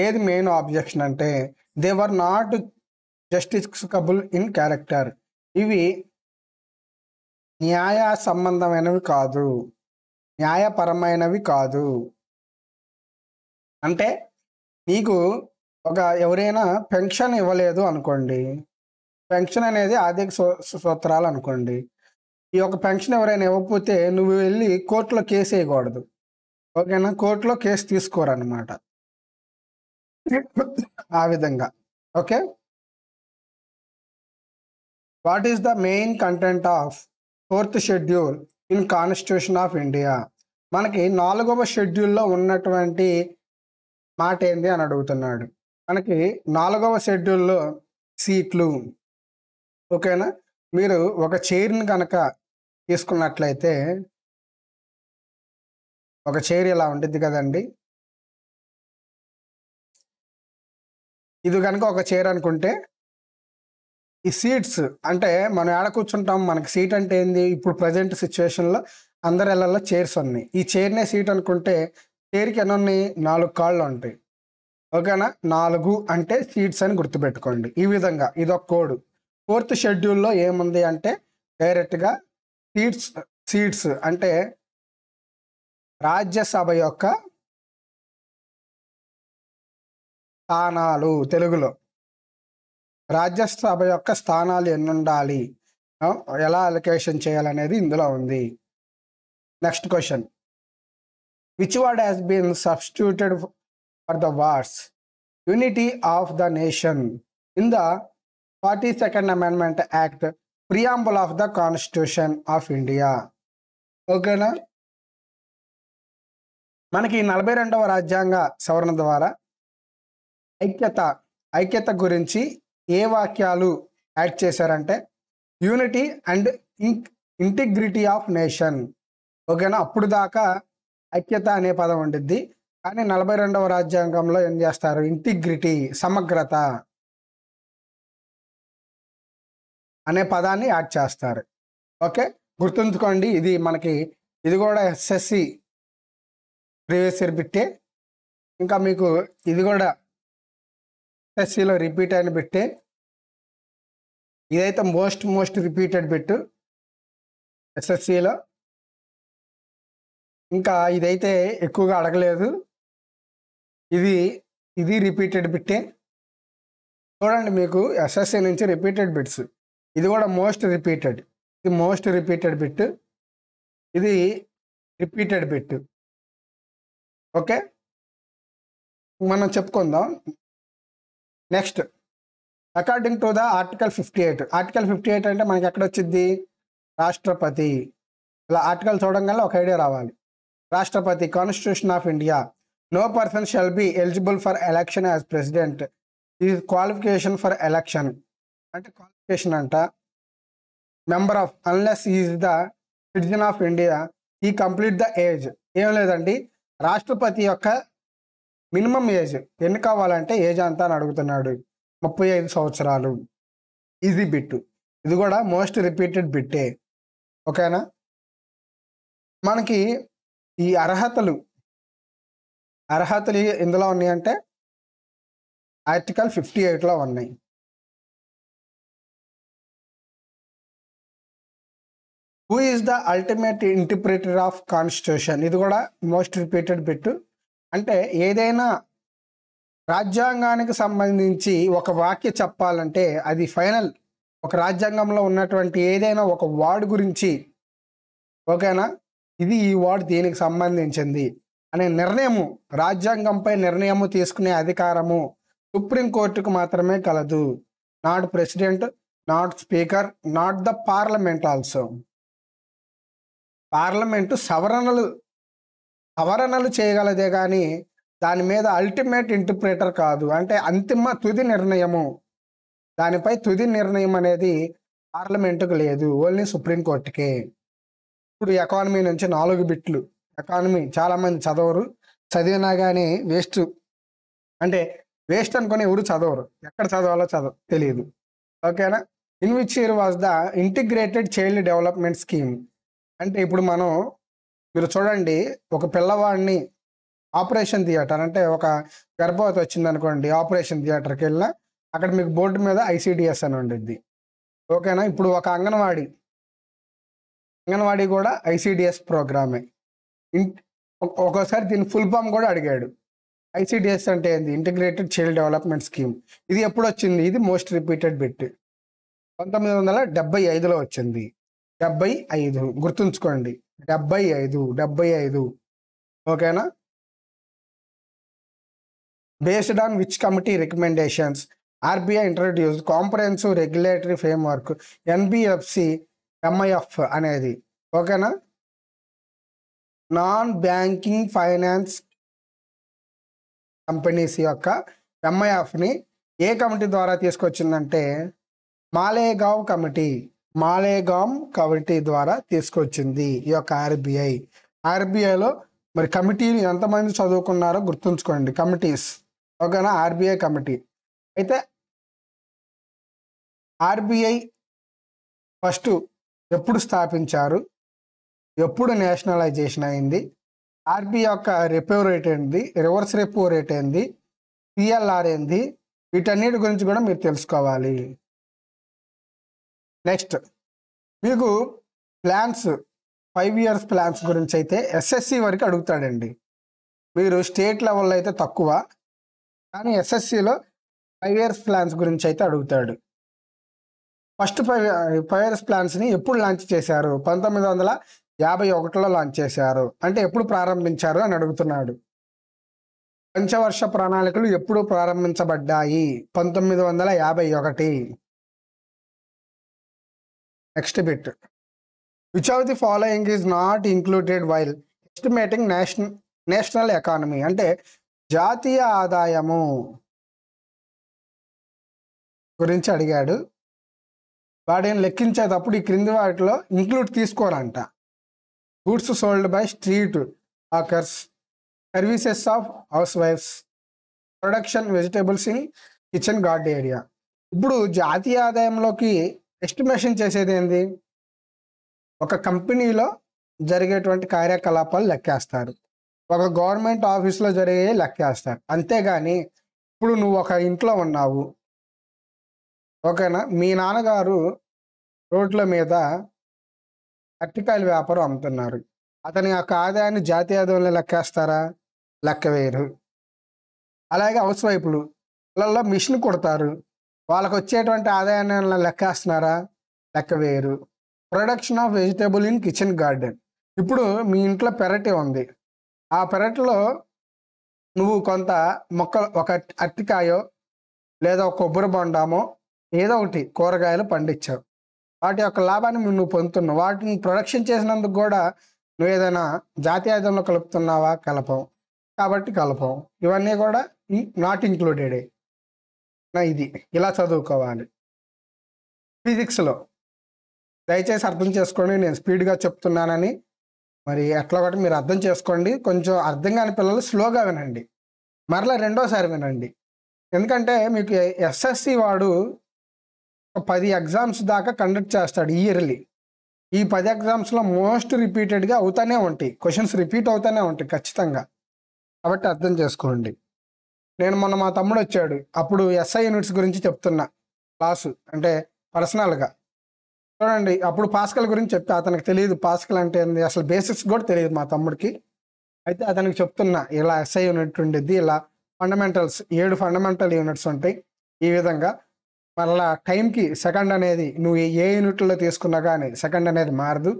ఏది మెయిన్ ఆబ్జెక్షన్ అంటే they were not justiciable in character ఇవి న్యాయ సంబంధమైనవి కాదు న్యాయపరమైనవి కాదు అంటే నీకు ఒక ఎవరైనా పెన్షన్ ఇవ్వలేదు అనుకోండి పెన్షన్ అనేది ఆర్థిక సూత్రాలు అనుకోండి ఈ యొక్క పెన్షన్ ఎవరైనా ఇవ్వకపోతే నువ్వు వెళ్ళి కోర్టులో కేసు వేయకూడదు ఓకేనా కోర్టులో కేసు తీసుకోరన్నమాట ఆ విధంగా okay what is the main content of fourth schedule in constitution of India మనకి నాలుగవ షెడ్యూల్లో ఉన్నటువంటి మాట ఏంది అని అడుగుతున్నాడు మనకి నాలుగవ షెడ్యూల్లో సీట్లు ఓకేనా మీరు ఒక చైర్ని కనుక తీసుకున్నట్లయితే ఒక చైర్ ఇలా ఉంటుంది కదండి ఇది కనుక ఒక చైర్ అనుకుంటే ఈ సీట్స్ అంటే మనం ఏడ కూర్చుంటాం మనకి సీట్ అంటే ఏంది ఇప్పుడు ప్రజెంట్ సిచ్యువేషన్లో అందరి ఇళ్లలో చైర్స్ ఉన్నాయి ఈ చైర్నే సీట్ అనుకుంటే చైర్కి ఎన్ని ఉన్నాయి నాలుగు కాళ్ళు ఉంటాయి ఓకేనా నాలుగు అంటే సీట్స్ అని గుర్తుపెట్టుకోండి ఈ విధంగా ఇది ఒక కోడ్ ఫోర్త్ షెడ్యూల్లో ఏముంది అంటే డైరెక్ట్గా సీట్స్ సీట్స్ అంటే రాజ్యసభ యొక్క స్థానాలు తెలుగులో రాజ్యసభ యొక్క స్థానాలు ఎన్ని ఉండాలి ఎలా అలొకేషన్ చేయాలనేది ఇందులో ఉంది next question which word has been substituted for the words unity of the nation in the forty second amendment act preamble of the constitution of India ఓకేనా మనకి నలభై రెండవ రాజ్యాంగ సవరణ ద్వారా ఐక్యత ఐక్యత గురించి ఏ వాక్యాలు యాడ్ చేశారంటే unity and integrity of nation ఓకేనా అప్పుడు దాకా ఐక్యత అనే పదం ఉండిద్ది కానీ నలభై రెండవ రాజ్యాంగంలో ఏం చేస్తారు ఇంటిగ్రిటీ సమగ్రత అనే పదాన్ని యాడ్ చేస్తారు ఓకే గుర్తుంచుకోండి ఇది మనకి ఇది కూడా ఎస్ఎస్సి ప్రీవియస్ బిట్టే ఇంకా మీకు ఇది కూడా ఎస్ఎస్సిలో రిపీట్ అయిన బిట్టే ఇదైతే మోస్ట్ మోస్ట్ రిపీటెడ్ బిట్ ఎస్ఎస్సిలో ఇంకా ఇదైతే ఎక్కువగా అడగలేదు ఇది ఇది రిపీటెడ్ బిట్టే చూడండి మీకు ఎస్ఎస్సి నుంచి రిపీటెడ్ బిట్స్ ఇది కూడా మోస్ట్ రిపీటెడ్ ఇది మోస్ట్ రిపీటెడ్ బిట్ ఇది రిపీటెడ్ బిట్ ఓకే మనం చెప్పుకుందాం next according to the article fifty eight article fifty eight అంటే మనకి ఎక్కడ వచ్చింది రాష్ట్రపతి ఇలా ఆర్టికల్ చూడంగానే ఒక ఐడియా రావాలి రాష్ట్రపతి constitution of India no person shall be eligible for election as president ఈ క్వాలిఫికేషన్ ఫర్ ఎలక్షన్ అంటే క్వాలిఫికేషన్ అంట member of unless is the citizen of India ఈ కంప్లీట్ ద ఏజ్ ఏం లేదండి రాష్ట్రపతి యొక్క మినిమం ఏజ్ ఎన్ని కావాలంటే ఏజ్ అంతా అని అడుగుతున్నాడు ముప్పై ఐదు సంవత్సరాలు ఈజీ బిట్ ఇది కూడా మోస్ట్ రిపీటెడ్ బిట్టే ఓకేనా మనకి ఈ అర్హతలు అర్హతలు ఎందులో ఉన్నాయంటే ఆర్టికల్ ఫిఫ్టీ ఎయిట్లో ఉన్నాయి who is the ultimate interpreter of constitution ఇది కూడా మోస్ట్ రిపీటెడ్ బిట్ అంటే ఏదైనా రాజ్యాంగానికి సంబంధించి ఒక వాక్య చెప్పాలంటే అది ఫైనల్ ఒక రాజ్యాంగంలో ఉన్నటువంటి ఏదైనా ఒక వార్డ్ గురించి ఓకేనా ఇది ఈ వార్డ్ దీనికి సంబంధించింది అనే నిర్ణయము రాజ్యాంగంపై నిర్ణయము తీసుకునే అధికారము సుప్రీంకోర్టుకు మాత్రమే కలదు not president not speaker not the parliament also parliament సవరణలు సవరణలు చేయగలదే కానీ దాని మీద అల్టిమేట్ ఇంటర్ప్రేటర్ కాదు అంటే అంతిమ తుది నిర్ణయము దానిపై తుది నిర్ణయం అనేది పార్లమెంటుకు లేదు ఓన్లీ సుప్రీంకోర్టుకే ఇప్పుడు ఎకానమీ నుంచి నాలుగు బిట్లు ఎకానమీ చాలామంది చదవరు చదివినా కానీ వేస్ట్ అంటే వేస్ట్ అనుకుని ఎవరు చదవరు ఎక్కడ చదవాలో చదవ తెలియదు ఓకేనా in which year was the integrated child development scheme అంటే ఇప్పుడు మనం మీరు చూడండి ఒక పిల్లవాడిని ఆపరేషన్ థియేటర్ అంటే ఒక గర్భవతి వచ్చింది అనుకోండి ఆపరేషన్ థియేటర్కి వెళ్ళినా అక్కడ మీకు బోర్డు మీద ఐసీడిఎస్ అని ఉండిద్ది ఓకేనా ఇప్పుడు ఒక అంగన్వాడి అంగన్వాడి కూడా ఐసీడిఎస్ ప్రోగ్రామే ఒక్కోసారి దీని ఫుల్ ఫామ్ కూడా అడిగాడు ఐసీడిఎస్ అంటే ఏంది ఇంటిగ్రేటెడ్ చైల్డ్ డెవలప్మెంట్ స్కీమ్ ఇది ఎప్పుడు వచ్చింది ఇది మోస్ట్ రిపీటెడ్ బిట్ పంతొమ్మిది వందల డెబ్బై ఐదులో వచ్చింది డెబ్బై ఐదు గుర్తుంచుకోండి డెబ్బై ఐదు డెబ్బై ఐదు ఓకేనా based on which committee recommendations RBI introduce comprehensive regulatory framework NBFC MIF అనేది ఓకేనా నాన్ బ్యాంకింగ్ ఫైనాన్స్ కంపెనీస్ యొక్క ఎంఐఎఫ్ని ఏ కమిటీ ద్వారా తీసుకొచ్చిందంటే మాలేగావ్ కమిటీ మాలేగాం కమిటీ ద్వారా తీసుకొచ్చింది ఈ యొక్క ఆర్బీఐ ఆర్బీఐలో మరి కమిటీలు ఎంతమంది చదువుకున్నారో గుర్తుంచుకోండి కమిటీస్ ఓకేనా ఆర్బీఐ కమిటీ అయితే ఆర్బీఐ ఫస్ట్ ఎప్పుడు స్థాపించారు ఎప్పుడు నేషనలైజేషన్ అయింది ఆర్బీఐ యొక్క రెపో రేట్ ఏంటి రివర్స్ రెపో రేట్ ఏంది పిఎల్ఆర్ ఏంది వీటన్నిటి గురించి కూడా మీరు తెలుసుకోవాలి నెక్స్ట్ మీకు ప్లాన్స్ ఫైవ్ ఇయర్స్ ప్లాన్స్ గురించి అయితే ఎస్ఎస్సి వరకు అడుగుతాడండి మీరు స్టేట్ లెవెల్లో అయితే తక్కువ కానీ ఎస్ఎస్సిలో ఫైవ్ ఇయర్స్ ప్లాన్స్ గురించి అయితే అడుగుతాడు ఫస్ట్ ఫైవ్ ఫైవ్ ఇయర్స్ ప్లాన్స్ని ఎప్పుడు లాంచ్ చేశారు పంతొమ్మిది వందల యాభై ఒకటిలో లాంచ్ చేశారు అంటే ఎప్పుడు ప్రారంభించారు అని అడుగుతున్నాడు పంచవర్ష ప్రణాళికలు ఎప్పుడు ప్రారంభించబడ్డాయి పంతొమ్మిది వందల యాభై ఒకటి next bit which of the following is not included while estimating nation national economy అంటే జాతీయ ఆదాయము గురించి అడిగాడు వాడిని లెక్కించేటప్పుడు ఈ క్రింది వాటిలో ఇంక్లూడ్ తీసుకోరంట goods sold by street walkers services of హౌస్ వైఫ్స్ production vegetables in kitchen garden area ఇప్పుడు జాతీయ ఆదాయంలోకి ఎస్టిమేషన్ చేసేది ఏంది ఒక కంపెనీలో జరిగేటువంటి కార్యకలాపాలు లెక్కేస్తారు ఒక గవర్నమెంట్ ఆఫీస్లో జరిగే లెక్కేస్తారు అంతేగాని ఇప్పుడు నువ్వు ఒక ఇంట్లో ఉన్నావు ఓకేనా మీ నాన్నగారు రోడ్ల మీద అట్టికాయల వ్యాపారం అమ్ముతున్నారు అతని యొక్క ఆదాయాన్ని జాతీయ ఆదాయంలో లెక్కేస్తారా లెక్కవేయరు అలాగే హౌస్ వైపులు పిల్లల్లో మిషన్ కుడతారు వాళ్ళకు వచ్చేటువంటి ఆదాయాన్ని లెక్కేస్తున్నారా లెక్క వేరు production of vegetable in kitchen garden ఇప్పుడు మీ ఇంట్లో పెరటి ఉంది ఆ పెరటిలో నువ్వు కొంత మొక్క ఒక అట్టికాయో లేదా ఒక కొబ్బరి బొండామో ఏదో ఒకటి కూరగాయలు పండించావు వాటి యొక్క లాభాన్ని నువ్వు పొందుతున్నావు వాటిని ప్రొడక్షన్ చేసినందుకు కూడా నువ్వు ఏదైనా జాతీయార్థంలో కలుపుతున్నావా కలపం కాబట్టి కలపం ఇవన్నీ కూడా నాట్ ఇంక్లూడెడే ఇది ఇలా చదువుకోవాలి ఫిజిక్స్లో దయచేసి అర్థం చేసుకోండి నేను స్పీడ్గా చెప్తున్నానని మరి ఎట్లా ఒకటి మీరు అర్థం చేసుకోండి కొంచెం అర్థం కాని పిల్లలు స్లోగా వినండి మరలా రెండోసారి వినండి ఎందుకంటే మీకు ఎస్ఎస్సి వాడు పది ఎగ్జామ్స్ దాకా కండక్ట్ చేస్తాడు ఇయర్లీ ఈ పది ఎగ్జామ్స్లో మోస్ట్ రిపీటెడ్గా అవుతానే ఉంటాయి క్వశ్చన్స్ రిపీట్ అవుతానే ఉంటాయి ఖచ్చితంగా కాబట్టి అర్థం చేసుకోండి నేను మొన్న మా తమ్ముడు వచ్చాడు అప్పుడు ఎస్ఐ యూనిట్స్ గురించి చెప్తున్నా క్లాసు అంటే పర్సనల్గా చూడండి అప్పుడు పాస్కల్ గురించి చెప్తే అతనికి తెలియదు పాస్కల్ అంటే ఏంది అసలు బేసిక్స్ కూడా తెలియదు మా తమ్ముడికి అయితే అతనికి చెప్తున్నా ఇలా ఎస్ఐ యూనిట్ ఉండేది ఇలా ఫండమెంటల్స్ ఏడు ఫండమెంటల్ యూనిట్స్ ఉంటాయి ఈ విధంగా మళ్ళా టైంకి సెకండ్ అనేది నువ్వు ఏ యూనిట్లో తీసుకున్నా కానీ సెకండ్ అనేది మారదు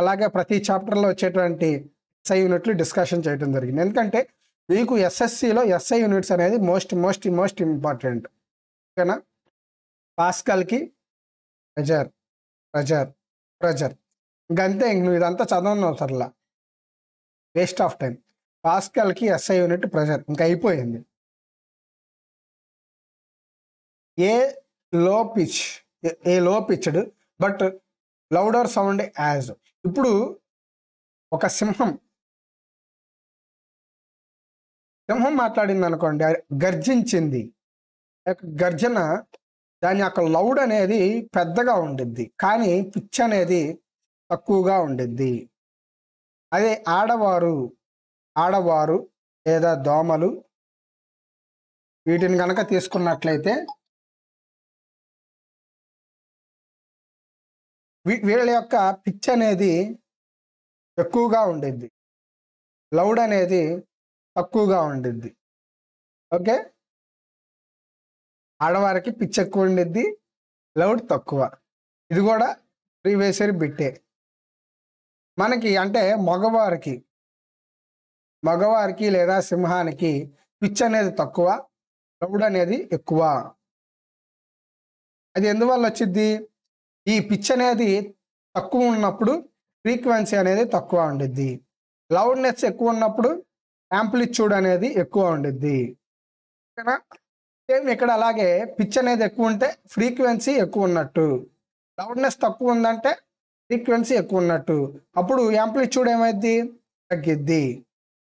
అలాగే ప్రతి చాప్టర్లో వచ్చేటువంటి ఎస్ఐ యూనిట్లు డిస్కషన్ చేయడం జరిగింది ఎందుకంటే మీకు ఎస్ఎస్సిలో ఎస్ఐ యూనిట్స్ అనేది మోస్ట్ మోస్ట్ మోస్ట్ ఇంపార్టెంట్ ఓకేనా పాస్కల్కి ప్రెజర్ ప్రెజర్ ప్రెజర్ ఇంకంతే ఇంక నువ్వు ఇదంతా చదవను అవసరంలా వేస్ట్ ఆఫ్ టైం పాస్కల్కి ఎస్ఐ యూనిట్ ప్రెజర్ ఇంకా అయిపోయింది a low pitch a low pitched but louder sound as ఇప్పుడు ఒక సింహం సింహం మాట్లాడింది అనుకోండి గర్జించింది గర్జన దాని యొక్క లౌడ్ అనేది పెద్దగా ఉండిద్ది కానీ పిచ్ అనేది తక్కువగా ఉండిద్ది అదే ఆడవారు ఆడవారు లేదా దోమలు వీటిని కనుక తీసుకున్నట్లయితే వీళ్ళ యొక్క పిచ్ అనేది ఎక్కువగా ఉండిద్ది లౌడ్ అనేది తక్కువగా ఉండిద్ది ఓకే ఆడవారికి పిచ్ ఎక్కువ ఉండిద్ది లౌడ్ తక్కువ ఇది కూడా ప్రీవేసరి బిట్టే మనకి అంటే మగవారికి మగవారికి లేదా సింహానికి పిచ్ అనేది తక్కువ లౌడ్ అనేది ఎక్కువ అది ఎందువల్ల వచ్చింది ఈ పిచ్ అనేది తక్కువ ఉన్నప్పుడు ఫ్రీక్వెన్సీ అనేది తక్కువ ఉండిద్ది లౌడ్నెస్ ఎక్కువ ఉన్నప్పుడు యాంప్లిట్యూడ్ అనేది ఎక్కువ ఉండిద్ది ఓకేనా సేమ్ ఇక్కడ అలాగే పిచ్ అనేది ఎక్కువ ఉంటే ఫ్రీక్వెన్సీ ఎక్కువ ఉన్నట్టు లౌడ్నెస్ తక్కువ ఉందంటే ఫ్రీక్వెన్సీ ఎక్కువ ఉన్నట్టు అప్పుడు యాంప్లిట్యూడ్ ఏమైద్ది తగ్గిద్ది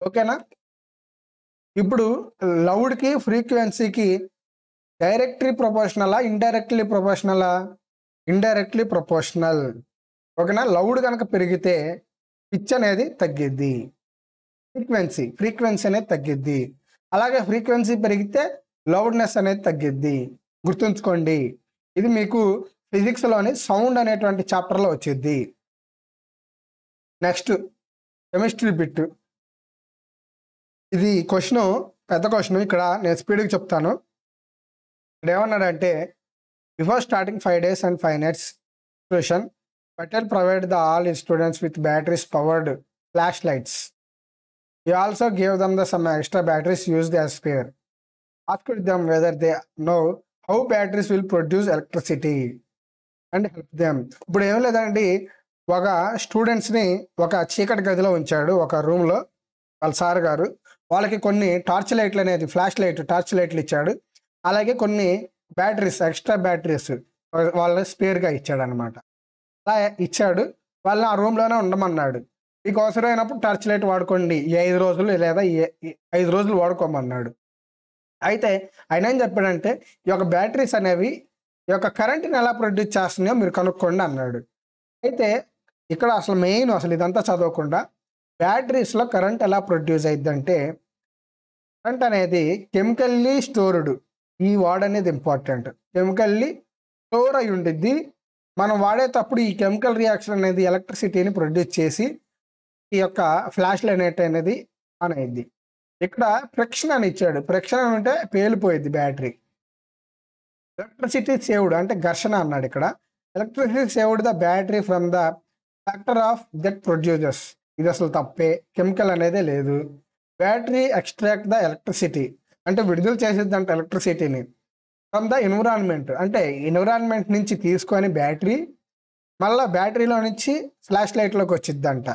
ఓకేనా ఇప్పుడు లౌడ్కి ఫ్రీక్వెన్సీకి డైరెక్ట్లీ ప్రొపోర్షనలా ఇండైరెక్ట్లీ ప్రొపోర్షనలా ఇండైరెక్ట్లీ ప్రొపోర్షనల్ ఓకేనా లౌడ్ కనుక పెరిగితే పిచ్ అనేది తగ్గిద్ది ఫ్రీక్వెన్సీ ఫ్రీక్వెన్సీ అనేది తగ్గిద్ది అలాగే ఫ్రీక్వెన్సీ పెరిగితే లౌడ్నెస్ అనేది తగ్గిద్ది గుర్తుంచుకోండి ఇది మీకు ఫిజిక్స్లోని సౌండ్ అనేటువంటి చాప్టర్లో వచ్చింది నెక్స్ట్ కెమిస్ట్రీ బిట్ ఇది క్వశ్చను పెద్ద క్వశ్చన్ ఇక్కడ నేను స్పీడ్కి చెప్తాను ఇక్కడ ఏమన్నాడంటే before starting five days and five nights tuition better provide the all students with batteries powered flash lights He also gave them the some extra batteries used as spare. Asked them whether they know how batteries will produce electricity and help them. ఇప్పుడు ఏం లేదండి ఒక స్టూడెంట్స్ని ఒక చీకటి గదిలో ఉంచాడు ఒక రూమ్లో వాళ్ళ సార్ గారు వాళ్ళకి కొన్ని టార్చ్ లైట్లు అనేది ఫ్లాష్ లైట్ టార్చ్ లైట్లు ఇచ్చాడు అలాగే కొన్ని బ్యాటరీస్ ఎక్స్ట్రా బ్యాటరీస్ వాళ్ళ స్పేర్గా ఇచ్చాడు అనమాట అలా ఇచ్చాడు వాళ్ళని ఆ రూమ్లోనే ఉండమన్నాడు మీకు అవసరమైనప్పుడు టార్చ్ లైట్ వాడుకోండి ఈ ఐదు రోజులు లేదా ఐదు రోజులు వాడుకోమన్నాడు అయితే ఆయన ఏం చెప్పాడంటే ఈ యొక్క బ్యాటరీస్ అనేవి ఈ యొక్క కరెంట్ని ఎలా ప్రొడ్యూస్ చేస్తున్నాయో మీరు కనుక్కోండి అన్నాడు అయితే ఇక్కడ అసలు మెయిన్ అసలు ఇదంతా చదవకుండా బ్యాటరీస్లో కరెంట్ ఎలా ప్రొడ్యూస్ అంటే కరెంట్ అనేది కెమికల్లీ స్టోర్డ్ ఈ వాడ్ అనేది ఇంపార్టెంట్ కెమికల్లీ స్టోర్ అయి ఉండిద్ది మనం వాడేటప్పుడు ఈ కెమికల్ రియాక్షన్ అనేది ఎలక్ట్రిసిటీని ప్రొడ్యూస్ చేసి ఈ యొక్క ఫ్లాష్ లైట్ అనేది ఆన్ అయింది ఇక్కడ ప్రక్షణ అని ఇచ్చాడు ప్రక్షణ అంటే పేలిపోయింది బ్యాటరీ ఎలక్ట్రిసిటీ సేవ్డ్ అంటే ఘర్షణ అన్నాడు ఇక్కడ electricity saved the battery from the factor of that producers ఇది అసలు తప్పే కెమికల్ అనేది లేదు బ్యాటరీ ఎక్స్ట్రాక్ట్ ద ఎలక్ట్రిసిటీ అంటే విడుదల చేసేదంట ఎలక్ట్రిసిటీని ఫ్రమ్ ద ఎన్విరాన్మెంట్ అంటే ఎన్విరాన్మెంట్ నుంచి తీసుకొని బ్యాటరీ మళ్ళీ బ్యాటరీలో నుంచి ఫ్లాష్ లైట్లోకి వచ్చిద్దంట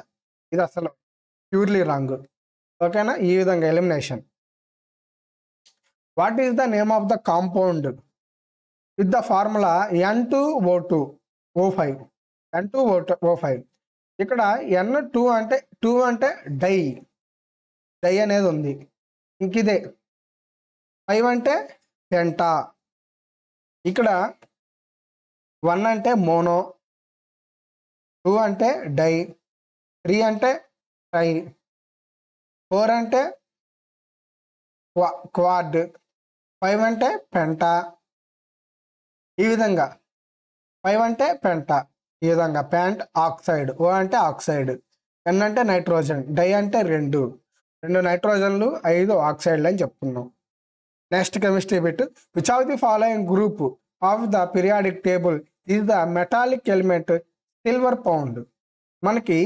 ఇది అసలు ప్యూర్లీ రాంగ్ ఓకేనా ఈ విధంగా elimination what is the name of the compound with the formula N two O two O five N two O two O five ఇక్కడ ఎన్ టూ అంటే టూ అంటే డై డై అనేది ఉంది ఇంక ఇదే ఫైవ్ అంటే పెంటా ఇక్కడ వన్ అంటే మోనో టూ అంటే డై త్రీ అంటే ట్రై ఫోర్ అంటే క్వాడ్ ఫైవ్ అంటే పెంట ఈ విధంగా ఫైవ్ అంటే పెంట ఈ విధంగా ప్యాంట్ ఆక్సైడ్ ఓ అంటే ఆక్సైడ్ ఎన్ అంటే నైట్రోజన్ డై అంటే రెండు రెండు నైట్రోజన్లు ఐదు ఆక్సైడ్లు అని చెప్పుకున్నాం next chemistry bit which of the following group of the periodic table is the metallic element silver pound మనకి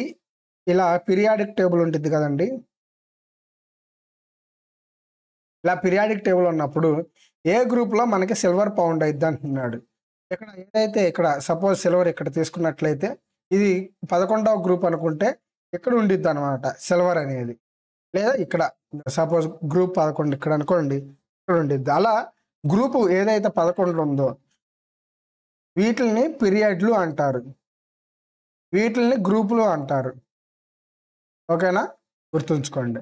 ఇలా పిరియాడిక్ టేబుల్ ఉంటుంది కదండి ఇలా పిరియాడిక్ టేబుల్ ఉన్నప్పుడు ఏ గ్రూప్లో మనకి సిల్వర్ పౌండ్ అయిద్ది అంటున్నాడు ఇక్కడ ఏదైతే ఇక్కడ సపోజ్ సిల్వర్ ఇక్కడ తీసుకున్నట్లయితే ఇది పదకొండవ గ్రూప్ అనుకుంటే ఇక్కడ ఉండిద్ది అనమాట సిల్వర్ అనేది లేదా ఇక్కడ సపోజ్ గ్రూప్ పదకొండు ఇక్కడ అనుకోండి ఇక్కడ ఉండిద్ది అలా గ్రూపు ఏదైతే పదకొండు ఉందో వీటిల్ని పిరియడ్లు అంటారు వీటిల్ని గ్రూపులు అంటారు ఓకేనా గుర్తుంచుకోండి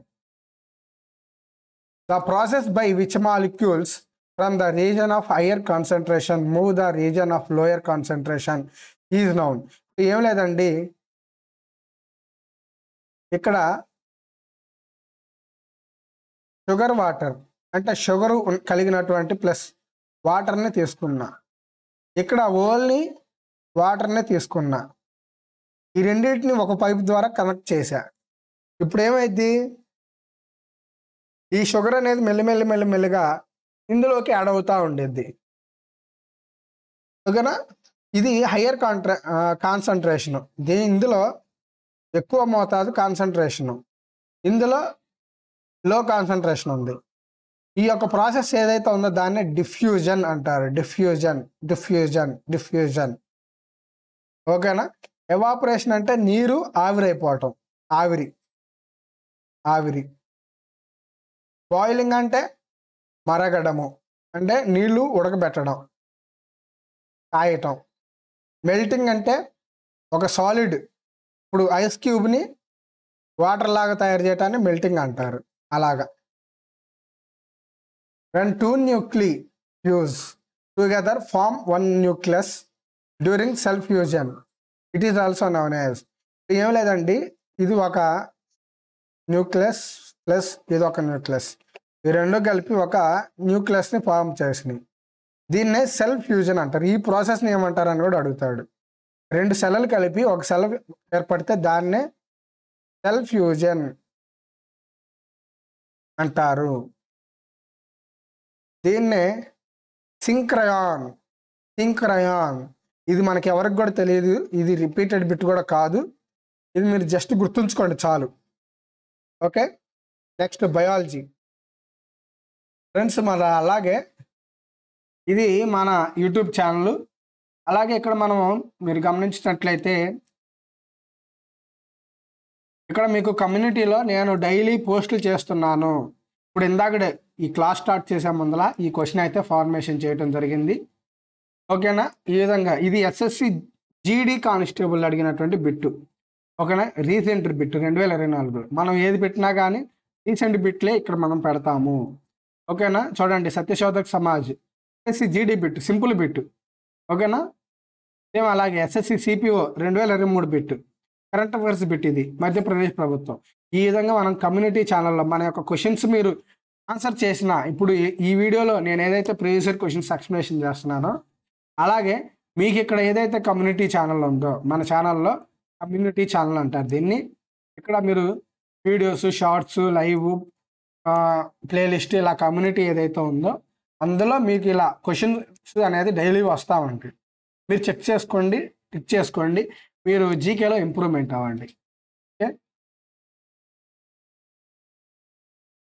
the process by which molecules from the region of higher concentration move the region of lower concentration is known ఏం లేదండి ఇక్కడ షుగర్ వాటర్ అంటే షుగర్ కలిగినటువంటి ప్లస్ వాటర్ని తీసుకున్నా ఇక్కడ ఓన్లీ వాటర్ని తీసుకున్నా ఈ రెండింటిని ఒక పైప్ ద్వారా కనెక్ట్ చేశా ఇప్పుడు ఏమైంది ఈ షుగర్ అనేది మెల్లిమెల్లి మెల్లిమెల్లిగా ఇందులోకి యాడ్ అవుతూ ఉండేది ఓకేనా ఇది హయ్యర్ కాంట్రా కాన్సన్ట్రేషను దీని ఇందులో ఎక్కువ మోతాదు కాన్సన్ట్రేషను ఇందులో లో కాన్సన్ట్రేషన్ ఉంది ఈ యొక్క ప్రాసెస్ ఏదైతే ఉందో దాన్ని డిఫ్యూజన్ అంటారు డిఫ్యూజన్ డిఫ్యూజన్ డిఫ్యూజన్ ఓకేనా ఎవాపరేషన్ అంటే నీరు ఆవిరైపోవటం ఆవిరి ఆవిరి బాయిలింగ్ అంటే మరగడము అంటే నీళ్లు ఉడకబెట్టడం కాయటం మెల్టింగ్ అంటే ఒక సాలిడ్ ఇప్పుడు ఐస్ క్యూబ్ని వాటర్ లాగా తయారు చేయటాన్ని మెల్టింగ్ అంటారు అలాగా when two nuclei fuse together form one nucleus during self fusion it is also known ఏం లేదండి ఇది ఒక న్యూక్లియస్ ప్లస్ ఇది ఒక న్యూక్లియస్ ఈ రెండు కలిపి ఒక న్యూక్లియస్ని ఫామ్ చేసినాయి దీన్నే సెల్ ఫ్యూజన్ అంటారు ఈ ప్రాసెస్ని ఏమంటారు అని కూడా అడుగుతాడు రెండు సెల్లు కలిపి ఒక సెల్ ఏర్పడితే దాన్నే సెల్ ఫ్యూజన్ అంటారు దీన్నే సింక్రయాన్ సింక్రయాన్ ఇది మనకి ఎవరికి కూడా తెలియదు ఇది రిపీటెడ్ బిట్ కూడా కాదు ఇది మీరు జస్ట్ గుర్తుంచుకోండి చాలు ఓకే నెక్స్ట్ బయాలజీ ఫ్రెండ్స్ మన అలాగే ఇది మన యూట్యూబ్ ఛానల్ అలాగే ఇక్కడ మనం మీరు గమనించినట్లయితే ఇక్కడ మీకు కమ్యూనిటీలో నేను డైలీ పోస్టులు చేస్తున్నాను ఇప్పుడు ఇందాకడే ఈ క్లాస్ స్టార్ట్ చేసే ముందర ఈ క్వశ్చన్ అయితే ఫార్మేషన్ చేయడం జరిగింది ఓకేనా ఈ విధంగా ఇది ఎస్ఎస్సి జీడీ కానిస్టేబుల్ అడిగినటువంటి బిట్టు ఓకేనా రీసెంట్ బిట్ రెండు వేల ఇరవై నాలుగు మనం ఏది పెట్టినా కానీ రీసెంట్ బిట్లే ఇక్కడ మనం పెడతాము ఓకేనా చూడండి Satyashodhak Samaj SSC GD bit simple bit ఓకేనా సేమ్ అలాగే ఎస్ఎస్సి సిపిఓ రెండు వేల ఇరవై మూడు బిట్ కరెంట్ అఫైర్స్ బిట్ ఇది మధ్యప్రదేశ్ ప్రభుత్వం ఈ విధంగా మనం కమ్యూనిటీ ఛానల్లో మన యొక్క క్వశ్చన్స్ మీరు ఆన్సర్ చేసిన ఇప్పుడు ఈ వీడియోలో నేను ఏదైతే ప్రొడ్యూసర్ క్వశ్చన్స్ ఎక్స్ప్లెనేషన్ చేస్తున్నానో అలాగే మీకు ఇక్కడ ఏదైతే కమ్యూనిటీ ఛానల్ ఉందో మన ఛానల్లో కమ్యూనిటీ ఛానల్ అంటారు దీన్ని ఇక్కడ మీరు వీడియోస్ షార్ట్స్ లైవ్ ప్లేలిస్ట్ ఇలా కమ్యూనిటీ ఏదైతే ఉందో అందులో మీకు ఇలా క్వశ్చన్స్ అనేది డైలీ వస్తూ ఉంటాయి మీరు చెక్ చేసుకోండి టిక్ చేసుకోండి మీరు జీకేలో ఇంప్రూవ్మెంట్ అవ్వండి ఓకే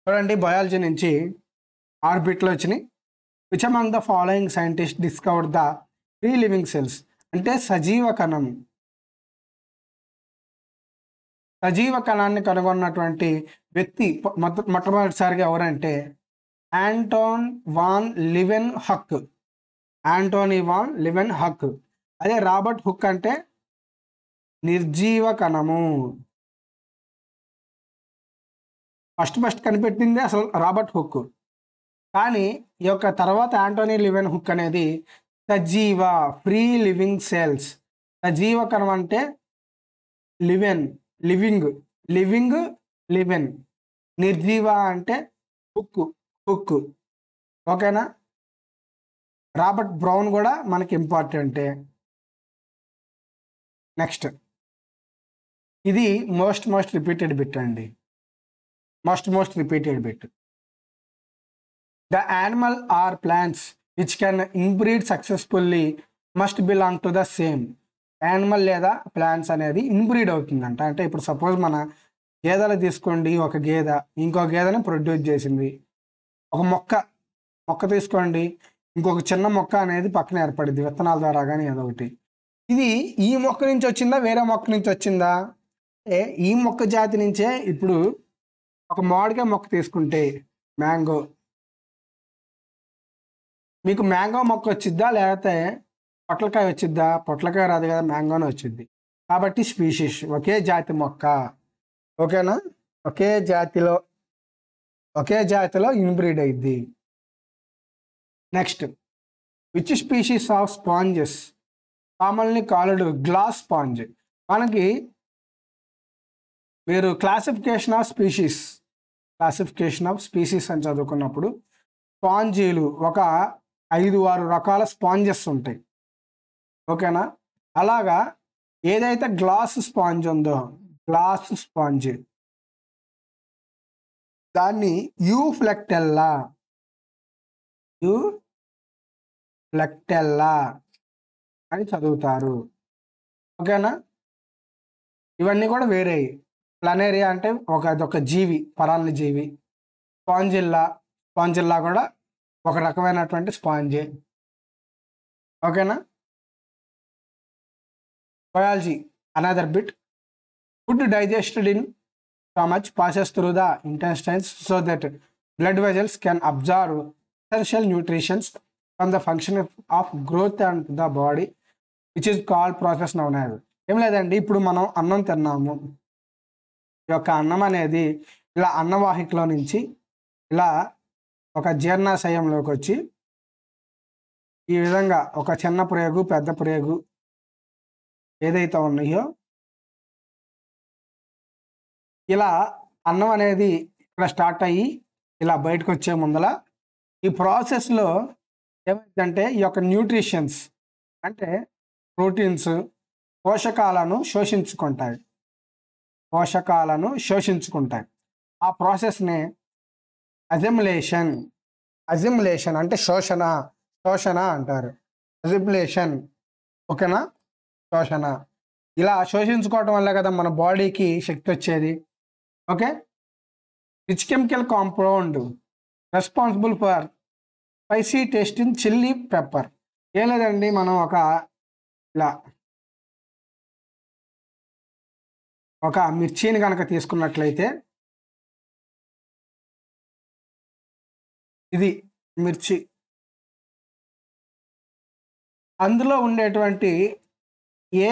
చూడండి బయాలజీ నుంచి ఆర్బిట్లో వచ్చినాయి which among the following scientist discover the pre living cells అంటే సజీవ కణం సజీవ కణాన్ని కనుగొన్నటువంటి వ్యక్తి మొట్టమొదటిసారిగా ఎవరంటే Anton van Leeuwenhoek Antony van Leeuwenhoek అదే రాబర్ట్ హుక్ అంటే నిర్జీవ కణము ఫస్ట్ ఫస్ట్ కనిపెట్టింది అసలు రాబర్ట్ హుక్ కానీ ఈ యొక్క తర్వాత యాంటోనీ లివెన్ హుక్ అనేది సజీవ ఫ్రీ లివింగ్ సెల్స్ సజీవ కణం అంటే లివెన్ లివింగ్ లివింగ్ లివెన్ నిర్జీవ అంటే హుక్ హుక్ ఓకేనా రాబర్ట్ బ్రౌన్ కూడా మనకి ఇంపార్టెంటే నెక్స్ట్ ఇది మోస్ట్ మోస్ట్ రిపీటెడ్ బిట్ అండి most most repeated bit the animal or plants which can inbreed successfully must belong to the same animal లేదా ప్లాంట్స్ అనేది ఇన్బ్రీడ్ అవుతుందంట అంటే ఇప్పుడు సపోజ్ మన గేదెలు తీసుకోండి ఒక గేదె ఇంకో గేదెని ప్రొడ్యూస్ చేసింది ఒక మొక్క మొక్క తీసుకోండి ఇంకొక చిన్న మొక్క అనేది పక్కన ఏర్పడింది విత్తనాల ద్వారా కానీ అదొకటి ఇది ఈ మొక్క నుంచి వచ్చిందా వేరే మొక్క నుంచి వచ్చిందా అంటే ఈ మొక్క జాతి నుంచే ఇప్పుడు ఒక మామిడికాయ మొక్క తీసుకుంటే మ్యాంగో మీకు మ్యాంగో మొక్క వచ్చిద్దా లేకపోతే పొట్లకాయ వచ్చిద్దా పొట్లకాయ రాదు కదా మ్యాంగోనే వచ్చింది కాబట్టి స్పీషీస్ ఒకే జాతి మొక్క ఓకేనా ఒకే జాతిలో ఒకే జాతిలో ఇన్బ్రీడ్ అయింది next which species of sponges commonly called glass sponge మనకి మీరు classification of species classification of species అని చదువుకున్నప్పుడు స్పాంజీలు ఒక ఐదు ఆరు రకాల స్పాంజెస్ ఉంటాయి ఓకేనా అలాగా ఏదైతే గ్లాస్ స్పాంజ్ ఉందో గ్లాస్ స్పాంజ్ దాన్ని యూ ఫ్లెక్టెల్లా యూ ఫ్లెక్టెల్లా అని చదువుతారు ఓకేనా ఇవన్నీ కూడా వేరే ప్లనేరియా అంటే ఒక అదొక జీవి పరాన్న జీవి స్పాంజిల్లా స్పాంజిల్లా కూడా ఒక రకమైనటువంటి స్పాంజే ఓకేనా biology another bit food digested in stomach passes through the intestines so that blood vessels can absorb essential nutrition from the function of growth and the body which is call process known as ఏం లేదండి ఇప్పుడు మనం అన్నం తిన్నాము ఈ యొక్క అన్నం అనేది ఇలా అన్నవాహికలో నుంచి ఇలా ఒక జీర్ణాశయంలోకి వచ్చి ఈ విధంగా ఒక చిన్న ప్రేగు పెద్ద ప్రేగు ఏదైతే ఉన్నాయో ఇలా అన్నం అనేది ఇక్కడ స్టార్ట్ అయ్యి ఇలా బయటకు వచ్చే ముందల ఈ ప్రాసెస్లో ఏమైందంటే ఈ యొక్క న్యూట్రిషన్స్ అంటే ప్రోటీన్స్ పోషకాలను శోషించుకుంటాయి పోషకాలను శోషించుకుంటాయి ఆ ప్రాసెస్ని అజిమ్లేషన్ అజిమ్లేషన్ అంటే శోషణ శోషణ అంటారు అజిమ్లేషన్ ఓకేనా శోషణ ఇలా శోషించుకోవటం వల్ల కదా మన బాడీకి శక్తి వచ్చేది okay rich chemical compound responsible for spicy taste in chilli pepper ఏం లేదండి మనం ఒక ఇలా ఒక మిర్చిని కనుక తీసుకున్నట్లయితే ఇది మిర్చి అందులో ఉండేటువంటి ఏ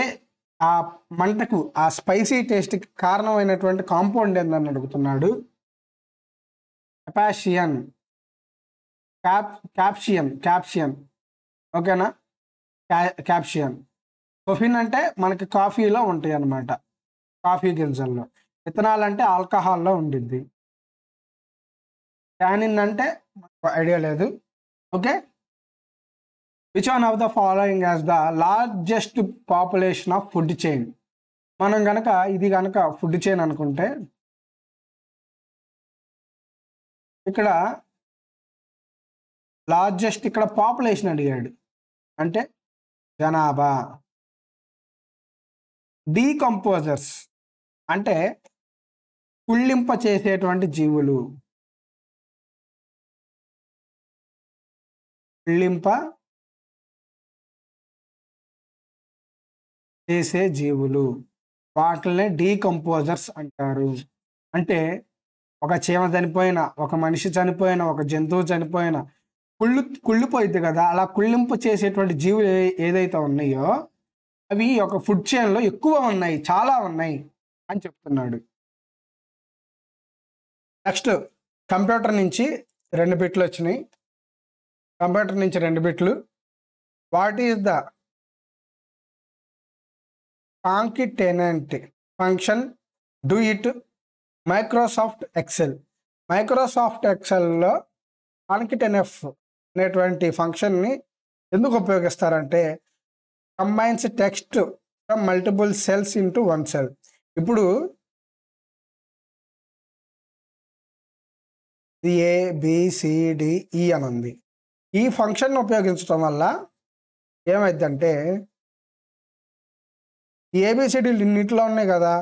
ఆ మంటకు ఆ స్పైసీ టేస్ట్కి కారణమైనటువంటి కాంపౌండ్ ఏందని అడుగుతున్నాడు కెపాషియన్ క్యాప్ క్యాప్షియన్ క్యాప్షియన్ ఓకేనా క్యాప్షియన్ కొఫిన్ అంటే మనకి కాఫీలో ఉంటాయి అన్నమాట కాఫీ గింజల్లో ఇథనాల్ అంటే ఆల్కహాల్లో ఉండిద్ది ట్యానిన్ అంటే ఐడియా లేదు okay which one of the following as the largest population of food chain మనం కనుక ఇది కనుక ఫుడ్ చైన్ అనుకుంటే ఇక్కడ లార్జెస్ట్ ఇక్కడ పాపులేషన్ అడిగాడు అంటే జనాభా డీకంపోజర్స్ అంటే కుళ్ళింప చేసేటువంటి జీవులు కుళ్ళింప చేసే జీవులు వాటిని డీకంపోజర్స్ అంటారు అంటే ఒక చీమ చనిపోయిన ఒక మనిషి చనిపోయిన ఒక జంతువు చనిపోయిన కుళ్ళు కుళ్ళిపోయింది కదా అలా కుళ్ళింపు చేసేటువంటి జీవులు ఏదైతే ఉన్నాయో అవి ఒక ఫుడ్ చైన్లో ఎక్కువ ఉన్నాయి చాలా ఉన్నాయి అని చెప్తున్నాడు నెక్స్ట్ కంప్యూటర్ నుంచి రెండు బిట్లు వచ్చినాయి కంప్యూటర్ నుంచి రెండు బిట్లు what is the concatenate function do it Microsoft Excel Microsoft ఎక్సెల్లో కాంకిటెన్ఎఫ్ అనేటువంటి ఫంక్షన్ని ఎందుకు ఉపయోగిస్తారంటే combines text from multiple cells into one cell ఇప్పుడు ఏ బిసిడిఈ e అని ఉంది ఈ ఫంక్షన్ ఉపయోగించడం వల్ల ఏమైందంటే ఈ ఏబిసిడీలు ఇన్నిట్లో ఉన్నాయి కదా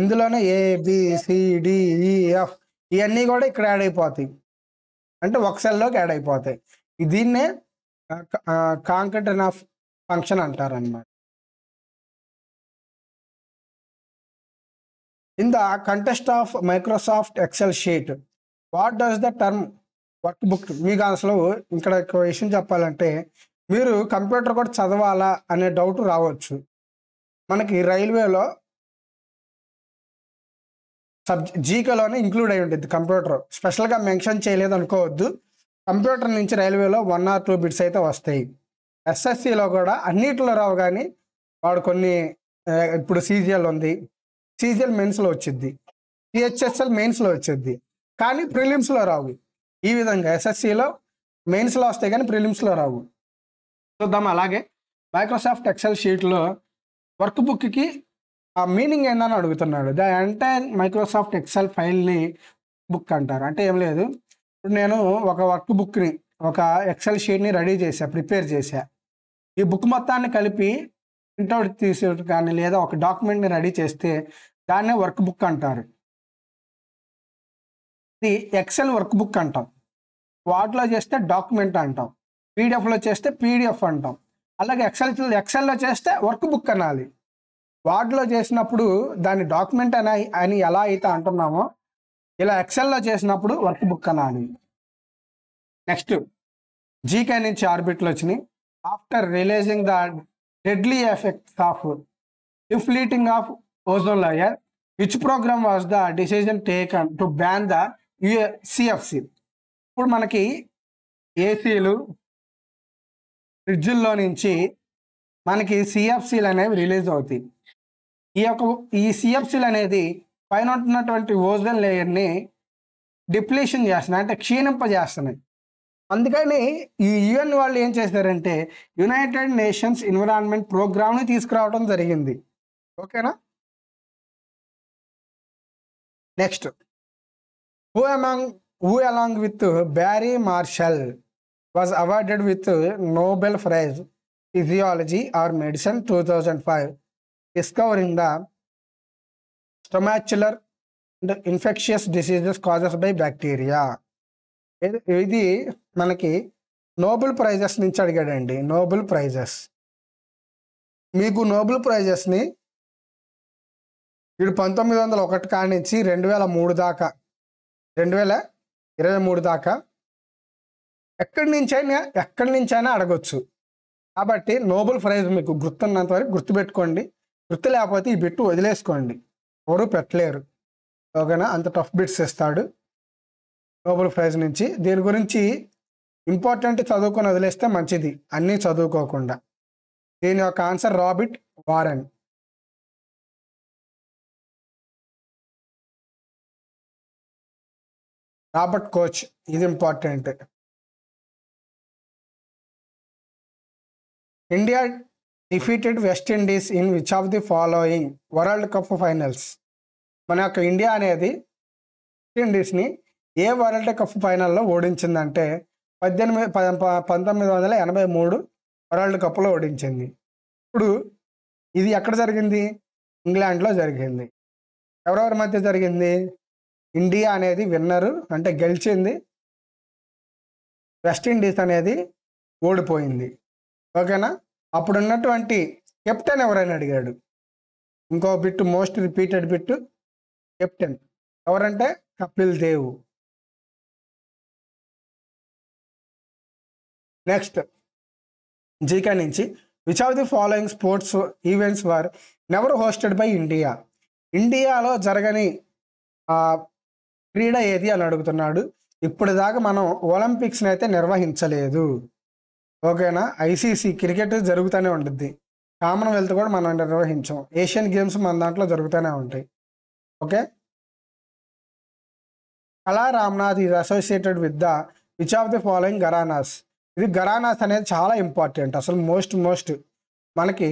ఇందులోనే ఏబిసిడిఈఎఫ్ e, ఇవన్నీ కూడా ఇక్కడ యాడ్ అయిపోతాయి అంటే ఒక సెల్లోకి యాడ్ అయిపోతాయి దీన్నే కాంకటన్ ఆఫ్ ఫంక్షన్ అనమాట in the context of Microsoft Excel sheet what does the term workbook మీకు అసలు ఇక్కడ విషయం చెప్పాలంటే మీరు కంప్యూటర్ కూడా చదవాలా అనే డౌట్ రావచ్చు మనకి రైల్వేలో సబ్ జీకేలోనే ఇంక్లూడ్ అయి ఉంటుంది కంప్యూటర్ స్పెషల్గా మెన్షన్ చేయలేదు అనుకోవద్దు కంప్యూటర్ నుంచి రైల్వేలో వన్ ఆర్ టూ బిట్స్ అయితే వస్తాయి ఎస్ఎస్సిలో కూడా అన్నిటిలో రావు కానీ వాడు కొన్ని ఇప్పుడు సీజిఎల్ ఉంది సీజిఎల్ మెయిన్స్లో వచ్చింది సిహెచ్ఎస్ఎల్ మెయిన్స్లో వచ్చింది కానీ ప్రిలిమ్స్లో రావు ఈ విధంగా ఎస్ఎస్సిలో మెయిన్స్లో వస్తాయి కానీ ప్రిలిమ్స్లో రావు చూద్దాం అలాగే మైక్రోసాఫ్ట్ ఎక్సెల్ షీట్లో వర్క్ బుక్కి ఆ మీనింగ్ ఏందని అడుగుతున్నాడు ద ఎంటైర్ మైక్రోసాఫ్ట్ ఎక్సెల్ ఫైల్ని బుక్ అంటారు అంటే ఏం లేదు ఇప్పుడు నేను ఒక వర్క్ బుక్ని ఒక ఎక్సెల్ షీట్ని రెడీ చేశా ప్రిపేర్ చేశా ఈ బుక్ మొత్తాన్ని కలిపి ప్రింట్అవుట్ తీసే కానీ లేదా ఒక డాక్యుమెంట్ని రెడీ చేస్తే దాన్నే వర్క్ బుక్ అంటారు ఇది ఎక్సెల్ వర్క్ బుక్ అంటాం వాటిలో చేస్తే డాక్యుమెంట్ అంటాం పీడిఎఫ్లో చేస్తే పీడిఎఫ్ అంటాం అలాగే ఎక్సెల్ ఎక్సెల్లో చేస్తే వర్క్ బుక్ అనాలి వార్డ్లో చేసినప్పుడు దాన్ని డాక్యుమెంట్ అని అని ఎలా అయితే అంటున్నామో ఇలా ఎక్సెల్లో చేసినప్పుడు వర్క్ బుక్ అనాలి నెక్స్ట్ జీకే నుంచి ఆర్బిట్లు వచ్చినాయి after releasing the deadly effects of inflating of ozone layer which program was the decision taken to ban the UA CFC ఇప్పుడు మనకి ఏసీలు ఫ్రిడ్జుల్లో నుంచి మనకి సిఎఫ్సీలు అనేవి రిలీజ్ అవుతాయి ఈ యొక్క ఈ సిఎఫ్సీలు అనేది పైన ఉంటున్నటువంటి ఓజన్ లేయర్ని డిప్లీషన్ చేస్తున్నాయి అంటే క్షీణింపజేస్తున్నాయి అందుకని ఈ యుఎన్ వాళ్ళు ఏం చేశారంటే యునైటెడ్ నేషన్స్ ఎన్విరాన్మెంట్ ప్రోగ్రామ్ని తీసుకురావడం జరిగింది ఓకేనా next who among who along with Barry Marshall was awarded with uh, Nobel Prize Physiology or Medicine 2005, discovering the stomach ulcer and infectious diseases causes by bacteria ఇది మనకి నోబెల్ ప్రైజెస్ నుంచి అడిగాడండి Nobel prizes మీకు Nobel ప్రైజెస్ని వీడు పంతొమ్మిది వందల ఒకటి కానించి రెండు వేల మూడు దాకా రెండు వేల ఇరవై మూడు దాకా ఎక్కడి నుంచైనా ఎక్కడి నుంచైనా అడగొచ్చు కాబట్టి నోబెల్ ప్రైజ్ మీకు గుర్తున్నంత వరకు గుర్తుపెట్టుకోండి గుర్తు లేకపోతే ఈ బిట్టు వదిలేసుకోండి ఎవరు పెట్టలేరు ఓకేనా అంత టఫ్ బిట్స్ ఇస్తాడు నోబెల్ ప్రైజ్ నుంచి దీని గురించి ఇంపార్టెంట్ చదువుకొని వదిలేస్తే మంచిది అన్నీ చదువుకోకుండా దీని యొక్క answer Robin Warren Robert Koch ఇది important India defeated West Indies in which of the following World Cup finals మన యొక్క ఇండియా అనేది వెస్ట్ ఇండీస్ని ఏ వరల్డ్ కప్ ఫైనల్లో ఓడించిందంటే పద్దెనిమిది పంతొమ్మిది వందల ఎనభై మూడు వరల్డ్ కప్లో ఓడించింది ఇప్పుడు ఇది ఎక్కడ జరిగింది ఇంగ్లాండ్లో జరిగింది ఎవరెవరి మధ్య జరిగింది ఇండియా అనేది విన్నరు అంటే గెలిచింది వెస్ట్ ఇండీస్ అనేది ఓడిపోయింది ఓకేనా అప్పుడు ఉన్నటువంటి కెప్టెన్ ఎవరైనా అడిగాడు ఇంకో bit most repeated bit captain ఎవరంటే కపిల్ దేవ్ నెక్స్ట్ జీకే నుంచి which of the following sports events were never hosted by India ఇండియాలో జరగని క్రీడ ఏది అని అడుగుతున్నాడు ఇప్పుడు దాకా మనం ఒలింపిక్స్ని అయితే నిర్వహించలేదు ఓకేనా ఐసీసీ క్రికెట్ జరుగుతూనే ఉంటుంది కామన్వెల్త్ కూడా మనం నిర్వహించాం ఏషియన్ గేమ్స్ మన దాంట్లో జరుగుతూనే ఉంటాయి ఓకే అలా Ramnath is associated with the which of the following gharanas ఇది గరానాస్ అనేది చాలా ఇంపార్టెంట్ అసలు మోస్ట్ మోస్ట్ మనకి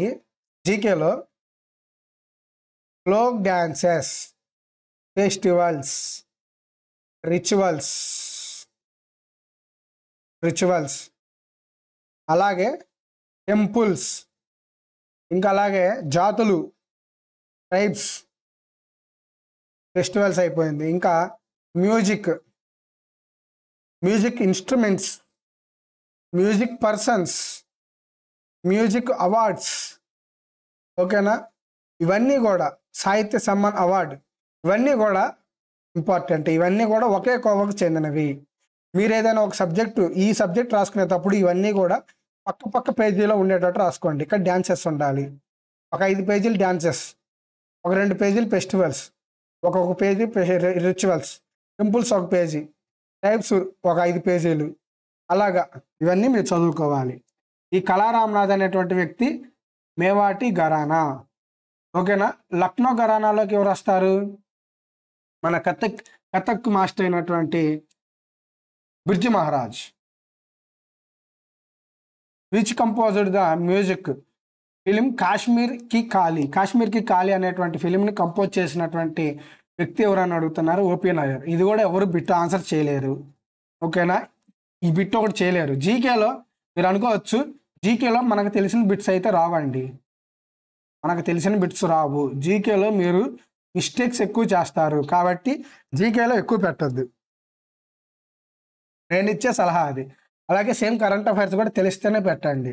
జీకేలో folk dances festivals rituals rituals అలాగే టెంపుల్స్ ఇంకా అలాగే జాతులు ట్రైబ్స్ ఫెస్టివల్స్ అయిపోయింది ఇంకా music music instruments music persons music awards ఓకేనా ఇవన్నీ కూడా సాహిత్య సమ్మాన్ అవార్డు ఇవన్నీ కూడా ఇంపార్టెంట్ ఇవన్నీ కూడా ఒకే కోవకు చెందినవి మీరు ఏదైనా ఒక సబ్జెక్టు ఈ సబ్జెక్ట్ రాసుకునేటప్పుడు ఇవన్నీ కూడా పక్క పక్క పేజీలో ఉండేటట్టు రాసుకోండి ఇక్కడ డ్యాన్సెస్ ఉండాలి ఒక ఐదు పేజీలు డ్యాన్సెస్ ఒక రెండు పేజీలు ఫెస్టివల్స్ ఒక్కొక్క పేజీ రిచువల్స్ టెంపుల్స్ ఒక పేజీ టైప్స్ ఒక ఐదు పేజీలు అలాగా ఇవన్నీ మీరు చదువుకోవాలి ఈ కళారామ్నాథ్ అనేటువంటి వ్యక్తి మేవాటి ఘరానా ఓకేనా లక్నో ఘరానాలోకి ఎవరు వస్తారు మన కథక్ కథక్ మాస్టర్ అయినటువంటి Birju Maharaj which composer the music film Kashmir ki Kali Kashmir ki ఖాళీ అనేటువంటి ఫిలింని కంపోజ్ చేసినటువంటి వ్యక్తి ఎవరని అడుగుతున్నారు ఓపీ నాయర్ ఇది కూడా ఎవరు బిట్ ఆన్సర్ చేయలేరు ఓకేనా ఈ బిట్ ఒకటి చేయలేరు జీకేలో మీరు అనుకోవచ్చు జీకేలో మనకు తెలిసిన బిట్స్ అయితే రావండి మనకు తెలిసిన బిట్స్ రావు జీకేలో మీరు మిస్టేక్స్ ఎక్కువ చేస్తారు కాబట్టి జీకేలో ఎక్కువ పెట్టద్దు నేను ఇచ్చే సలహా అది అలాగే సేమ్ కరెంట్ అఫైర్స్ కూడా తెలిస్తేనే పెట్టండి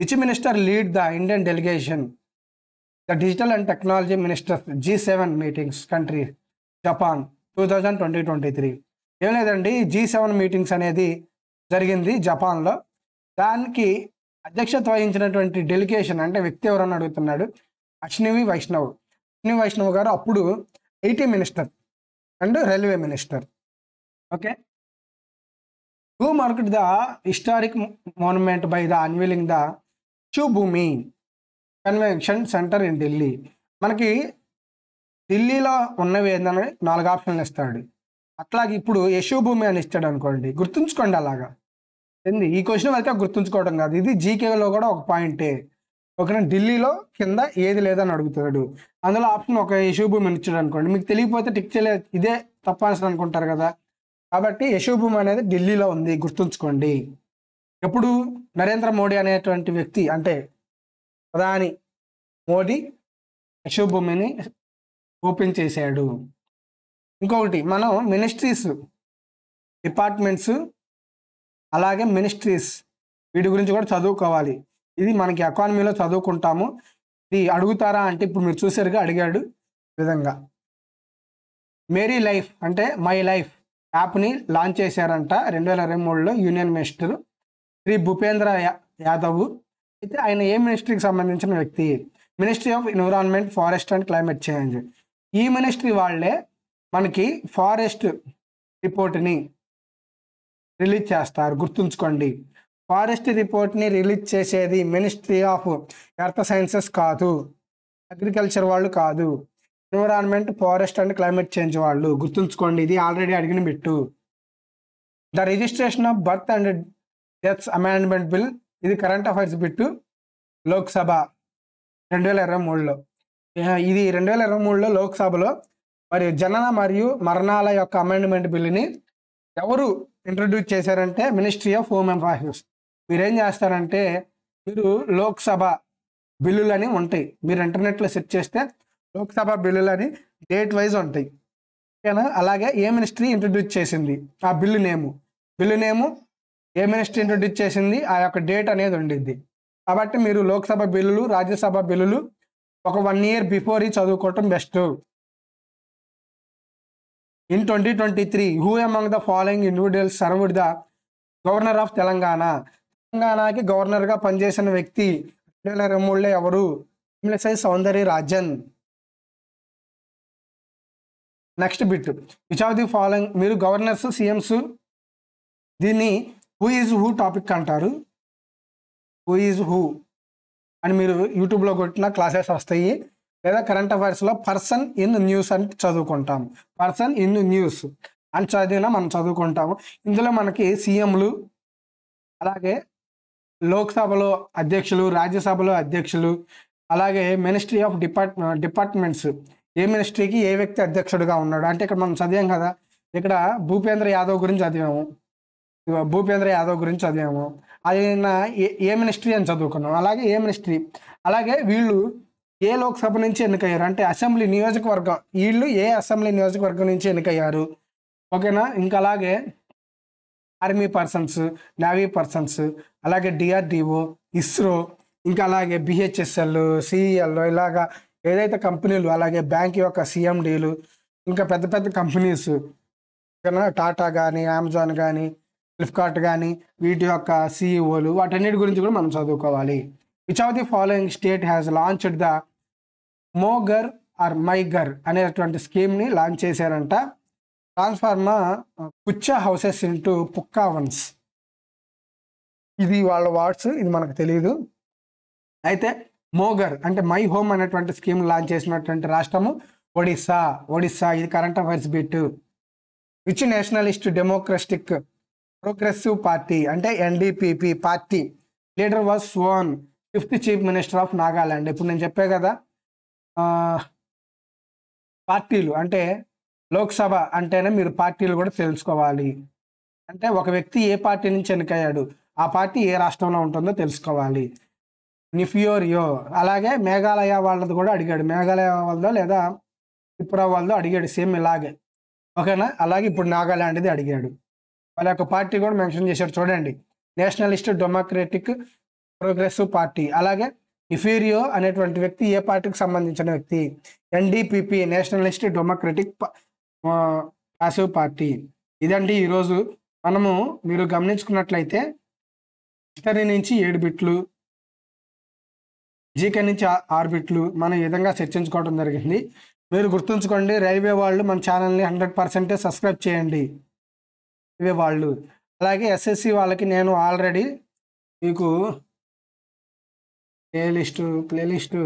which minister lead the Indian delegation the digital and technology ministers G seven meetings country Japan two thousand twenty twenty three ఏం లేదండి జీ సెవెన్ మీటింగ్స్ అనేది జరిగింది జపాన్లో దానికి అధ్యక్షత వహించినటువంటి డెలిగేషన్ అంటే వ్యక్తి ఎవరని అడుగుతున్నాడు అశ్నివి వైష్ణవ్ అశ్విని వైష్ణవ్ గారు అప్పుడు IT minister and railway minister okay market the historic historic by the the the Yashobhoomi convention centre in Delhi మనకి ఢిల్లీలో ఉన్నవి ఏంటని నాలుగు ఆప్షన్లు ఇస్తాడు అట్లాగే ఇప్పుడు యశోభూమి అని ఇస్తాడు అనుకోండి గుర్తుంచుకోండి అలాగా ఏంది ఈ క్వశ్చన్ వరకు గుర్తుంచుకోవడం కాదు ఇది జీకేలో కూడా ఒక పాయింటే ఒకన ఢిల్లీలో కింద ఏది లేదని అడుగుతాడు అందులో ఆప్షన్ ఒక యశోభూమిని ఇచ్చాడు అనుకోండి మీకు తెలియకపోతే టిక్ చేయలేదు ఇదే తప్పనిసరి అనుకుంటారు కదా కాబట్టి యశోభూమి అనేది ఢిల్లీలో ఉంది గుర్తుంచుకోండి ఎప్పుడు నరేంద్ర మోడీ అనేటువంటి వ్యక్తి అంటే ప్రధాని మోడీ యశోభూమిని ఓపెన్ చేశాడు ఇంకొకటి మనం మినిస్ట్రీస్ డిపార్ట్మెంట్స్ అలాగే మినిస్ట్రీస్ వీటి గురించి కూడా చదువుకోవాలి ఇది మనకి ఎకానమీలో చదువుకుంటాము ఇది అడుగుతారా అంటే ఇప్పుడు మీరు చూసారుగా అడిగాడు విధంగా మేరీ లైఫ్ అంటే మై లైఫ్ యాప్ని లాంచ్ చేశారంట రెండు వేల ఇరవై మూడులో యూనియన్ మినిస్టర్ శ్రీ భూపేంద్ర యాదవ్ అయితే ఆయన ఏ మినిస్ట్రీకి సంబంధించిన వ్యక్తి ministry of environment forest and climate change ఈ మినిస్ట్రీ వాళ్ళే మనకి ఫారెస్ట్ రిపోర్ట్ని రిలీజ్ చేస్తారు గుర్తుంచుకోండి ఫారెస్ట్ రిపోర్ట్ని రిలీజ్ చేసేది మినిస్ట్రీ ఆఫ్ ఎర్త్ సైన్సెస్ కాదు అగ్రికల్చర్ వాళ్ళు కాదు environment forest and climate change వాళ్ళు గుర్తుంచుకోండి ఇది ఆల్రెడీ అడిగిన bit the registration of birth and deaths amendment bill ఇది కరెంట్ అఫైర్స్ బిట్టు లోక్సభ రెండు వేల ఇరవై మూడులో ఇది రెండు వేల ఇరవై మూడులో లోక్సభలో మరి జనన మరియు మరణాల యొక్క అమెండ్మెంట్ బిల్లుని ఎవరు ఇంట్రడ్యూస్ చేశారంటే మినిస్ట్రీ ఆఫ్ హోమ్ అఫైర్స్ మీరేం చేస్తారంటే మీరు లోక్సభ బిల్లులని ఉంటాయి మీరు ఇంటర్నెట్లో సెర్చ్ చేస్తే లోక్సభ బిల్లులు అని డేట్ వైజ్ ఉంటాయి ఓకేనా అలాగే ఏ మినిస్ట్రీ ఇంట్రడ్యూస్ చేసింది ఆ బిల్లు నేము బిల్లు నేము ఏ మినిస్ట్రీ ఇంట్రడ్యూస్ చేసింది ఆ యొక్క డేట్ అనేది ఉండిద్ది కాబట్టి మీరు లోక్సభ బిల్లులు రాజ్యసభ బిల్లులు ఒక వన్ ఇయర్ బిఫోర్ ఈ చదువుకోవటం best in twenty twenty three who among the following individual served the governor of Telangana తెలంగాణకి గవర్నర్గా పనిచేసిన వ్యక్తి రెండు వేల ఇరవై మూడులో ఎవరు Tamilisai Soundara Rajan next bit which of the following మీరు గవర్నర్స్ సీఎంస్ దీన్ని హూ ఈజ్ హూ టాపిక్ అంటారు హూ ఈజ్ హూ అని మీరు యూట్యూబ్లో కొట్టిన క్లాసెస్ వస్తాయి లేదా కరెంట్ అఫైర్స్లో పర్సన్ ఇన్ న్యూస్ అని చదువుకుంటాం పర్సన్ ఇన్ న్యూస్ అని చదివిన మనం చదువుకుంటాము ఇందులో మనకి సీఎంలు అలాగే లోక్సభలో అధ్యక్షులు రాజ్యసభలో అధ్యక్షులు అలాగే మినిస్ట్రీ ఆఫ్ డిపార్ట్ డిపార్ట్మెంట్స్ ఏ మినిస్ట్రీకి ఏ వ్యక్తి అధ్యక్షుడిగా ఉన్నాడు అంటే ఇక్కడ మనం చదివాం కదా ఇక్కడ భూపేంద్ర యాదవ్ గురించి చదివాము భూపేంద్ర యాదవ్ గురించి చదివాము అది ఏ ఏ మినిస్ట్రీ అని చదువుకున్నాం అలాగే ఏ మినిస్ట్రీ అలాగే వీళ్ళు ఏ లోక్సభ నుంచి ఎన్నికయ్యారు అంటే అసెంబ్లీ నియోజకవర్గం వీళ్ళు ఏ అసెంబ్లీ నియోజకవర్గం నుంచి ఎన్నికయ్యారు ఓకేనా ఇంకా అలాగే ఆర్మీ పర్సన్స్ నావీ పర్సన్స్ అలాగే డిఆర్డిఓ ఇస్రో ఇంకా అలాగే బిహెచ్ఎస్ఎల్ సిఈఎల్ ఇలాగా ఏదైతే కంపెనీలు అలాగే బ్యాంక్ యొక్క సిఎండీలు ఇంకా పెద్ద పెద్ద కంపెనీస్ టాటా కానీ అమెజాన్ కానీ ఫ్లిప్కార్ట్ కానీ వీటి యొక్క సిఇఓలు వాటన్నిటి గురించి కూడా మనం చదువుకోవాలి which of the following state has launched the Mo Ghar or మైగర్ అనేటువంటి స్కీమ్ని లాంచ్ చేశారంట transformer kutcha houses into pucca ones ఇది వాళ్ళ వార్డ్స్ ఇది మనకు తెలియదు అయితే మోగర్ అంటే మై హోమ్ అనేటువంటి స్కీమ్ లాంచ్ చేసినటువంటి రాష్ట్రము ఒడిస్సా ఒడిస్సా ఇది current affairs bit which nationalist democratic progressive party అంటే NDPP party leader was sworn fifth chief minister of Nagaland ఇప్పుడు నేను చెప్పే కదా పార్టీలు అంటే లోక్సభ అంటేనే మీరు పార్టీలు కూడా తెలుసుకోవాలి అంటే ఒక వ్యక్తి ఏ పార్టీ నుంచి ఎన్నికయ్యాడు ఆ పార్టీ ఏ రాష్ట్రంలో ఉంటుందో తెలుసుకోవాలి నిఫియోరియో అలాగే మేఘాలయ వాళ్ళది కూడా అడిగాడు మేఘాలయ వాళ్ళదో లేదా త్రిపుర వాళ్ళదో అడిగాడు సేమ్ ఇలాగే ఓకేనా అలాగే ఇప్పుడు నాగాలాండ్ది అడిగాడు వాళ్ళ యొక్క పార్టీ కూడా మెన్షన్ చేశారు చూడండి నేషనలిస్ట్ డెమోక్రటిక్ ప్రోగ్రెసివ్ పార్టీ అలాగే ఇఫీరియో అనేటువంటి వ్యక్తి ఏ పార్టీకి సంబంధించిన వ్యక్తి NDPP nationalist democratic passive party ఇదండి ఈరోజు మనము మీరు గమనించుకున్నట్లయితే ఇతని నుంచి ఏడు బిట్లు జీకే నుంచి ఆర్బిట్లు మనం ఈ విధంగా చర్చించుకోవడం జరిగింది మీరు గుర్తుంచుకోండి రైల్వే వాళ్ళు మన ఛానల్ని హండ్రెడ్ పర్సెంటే సబ్స్క్రైబ్ చేయండి రైల్వే వాళ్ళు అలాగే ఎస్ఎస్సి వాళ్ళకి నేను ఆల్రెడీ మీకు ప్లేలిస్టు ప్లేలిస్టు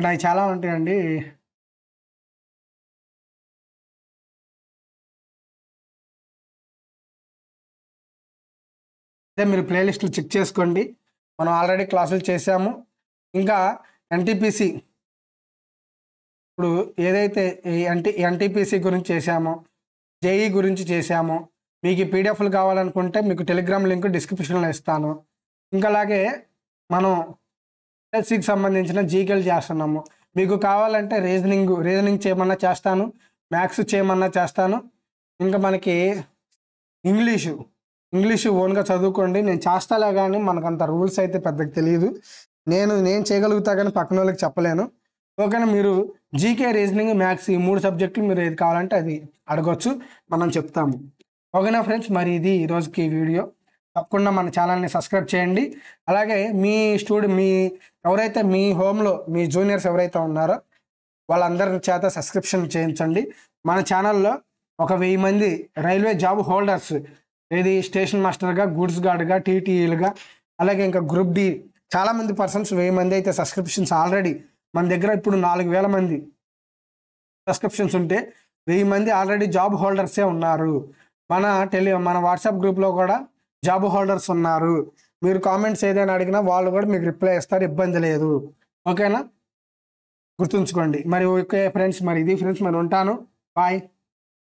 ఇక్కడ చాలా ఉంటాయండి అదే మీరు ప్లేలిస్ట్లు చెక్ చేసుకోండి మనం ఆల్రెడీ క్లాసులు చేశాము ఇంకా ఎన్టీపీసీ ఇప్పుడు ఏదైతే ఎన్టీ ఎన్టీపీసీ గురించి చేశామో జేఈ e గురించి చేశామో మీకు ఈ పీడిఎఫ్లు కావాలనుకుంటే మీకు టెలిగ్రామ్ లింక్ డిస్క్రిప్షన్లో ఇస్తాను ఇంకా అలాగే మనం ఎస్ఎస్సికి సంబంధించిన జీకేలు చేస్తున్నాము మీకు కావాలంటే రీజనింగ్ రీజనింగ్ చేయమన్నా చేస్తాను మ్యాథ్స్ చేయమన్నా చేస్తాను ఇంకా మనకి ఇంగ్లీషు ఇంగ్లీష్ ఓన్గా చదువుకోండి నేను చేస్తాలే కానీ మనకు అంత రూల్స్ అయితే పెద్దగా తెలియదు నేను నేను చేయగలుగుతా కానీ పక్కన వాళ్ళకి చెప్పలేను ఓకేనా మీరు జీకే రీజనింగ్ మ్యాథ్స్ ఈ మూడు సబ్జెక్టులు మీరు ఏది కావాలంటే అది అడగొచ్చు మనం చెప్తాము ఓకేనా ఫ్రెండ్స్ మరి ఇది ఈరోజుకి వీడియో తప్పకుండా మన ఛానల్ని సబ్స్క్రైబ్ చేయండి అలాగే మీ స్టూడెంట్ మీ ఎవరైతే మీ హోమ్లో మీ జూనియర్స్ ఎవరైతే ఉన్నారో వాళ్ళందరి చేత సబ్స్క్రిప్షన్ చేయించండి మన ఛానల్లో ఒక వెయ్యి మంది రైల్వే జాబ్ హోల్డర్స్ ఏది స్టేషన్ మాస్టర్గా గూడ్స్ గార్డ్గా టీటీఈలుగా అలాగే ఇంకా గ్రూప్ డి చాలామంది పర్సన్స్ వెయ్యి మంది అయితే సబ్స్క్రిప్షన్స్ ఆల్రెడీ మన దగ్గర ఇప్పుడు నాలుగు వేల మంది సబ్స్క్రిప్షన్స్ ఉంటే వెయ్యి మంది ఆల్రెడీ జాబ్ హోల్డర్సే ఉన్నారు మన టెలి మన వాట్సాప్ గ్రూప్లో కూడా జాబ్ హోల్డర్స్ ఉన్నారు మీరు కామెంట్స్ ఏదైనా అడిగినా వాళ్ళు కూడా మీకు రిప్లై ఇస్తారు ఇబ్బంది లేదు ఓకేనా గుర్తుంచుకోండి మరి ఓకే ఫ్రెండ్స్ మరి ఇది ఫ్రెండ్స్ మరి ఉంటాను బాయ్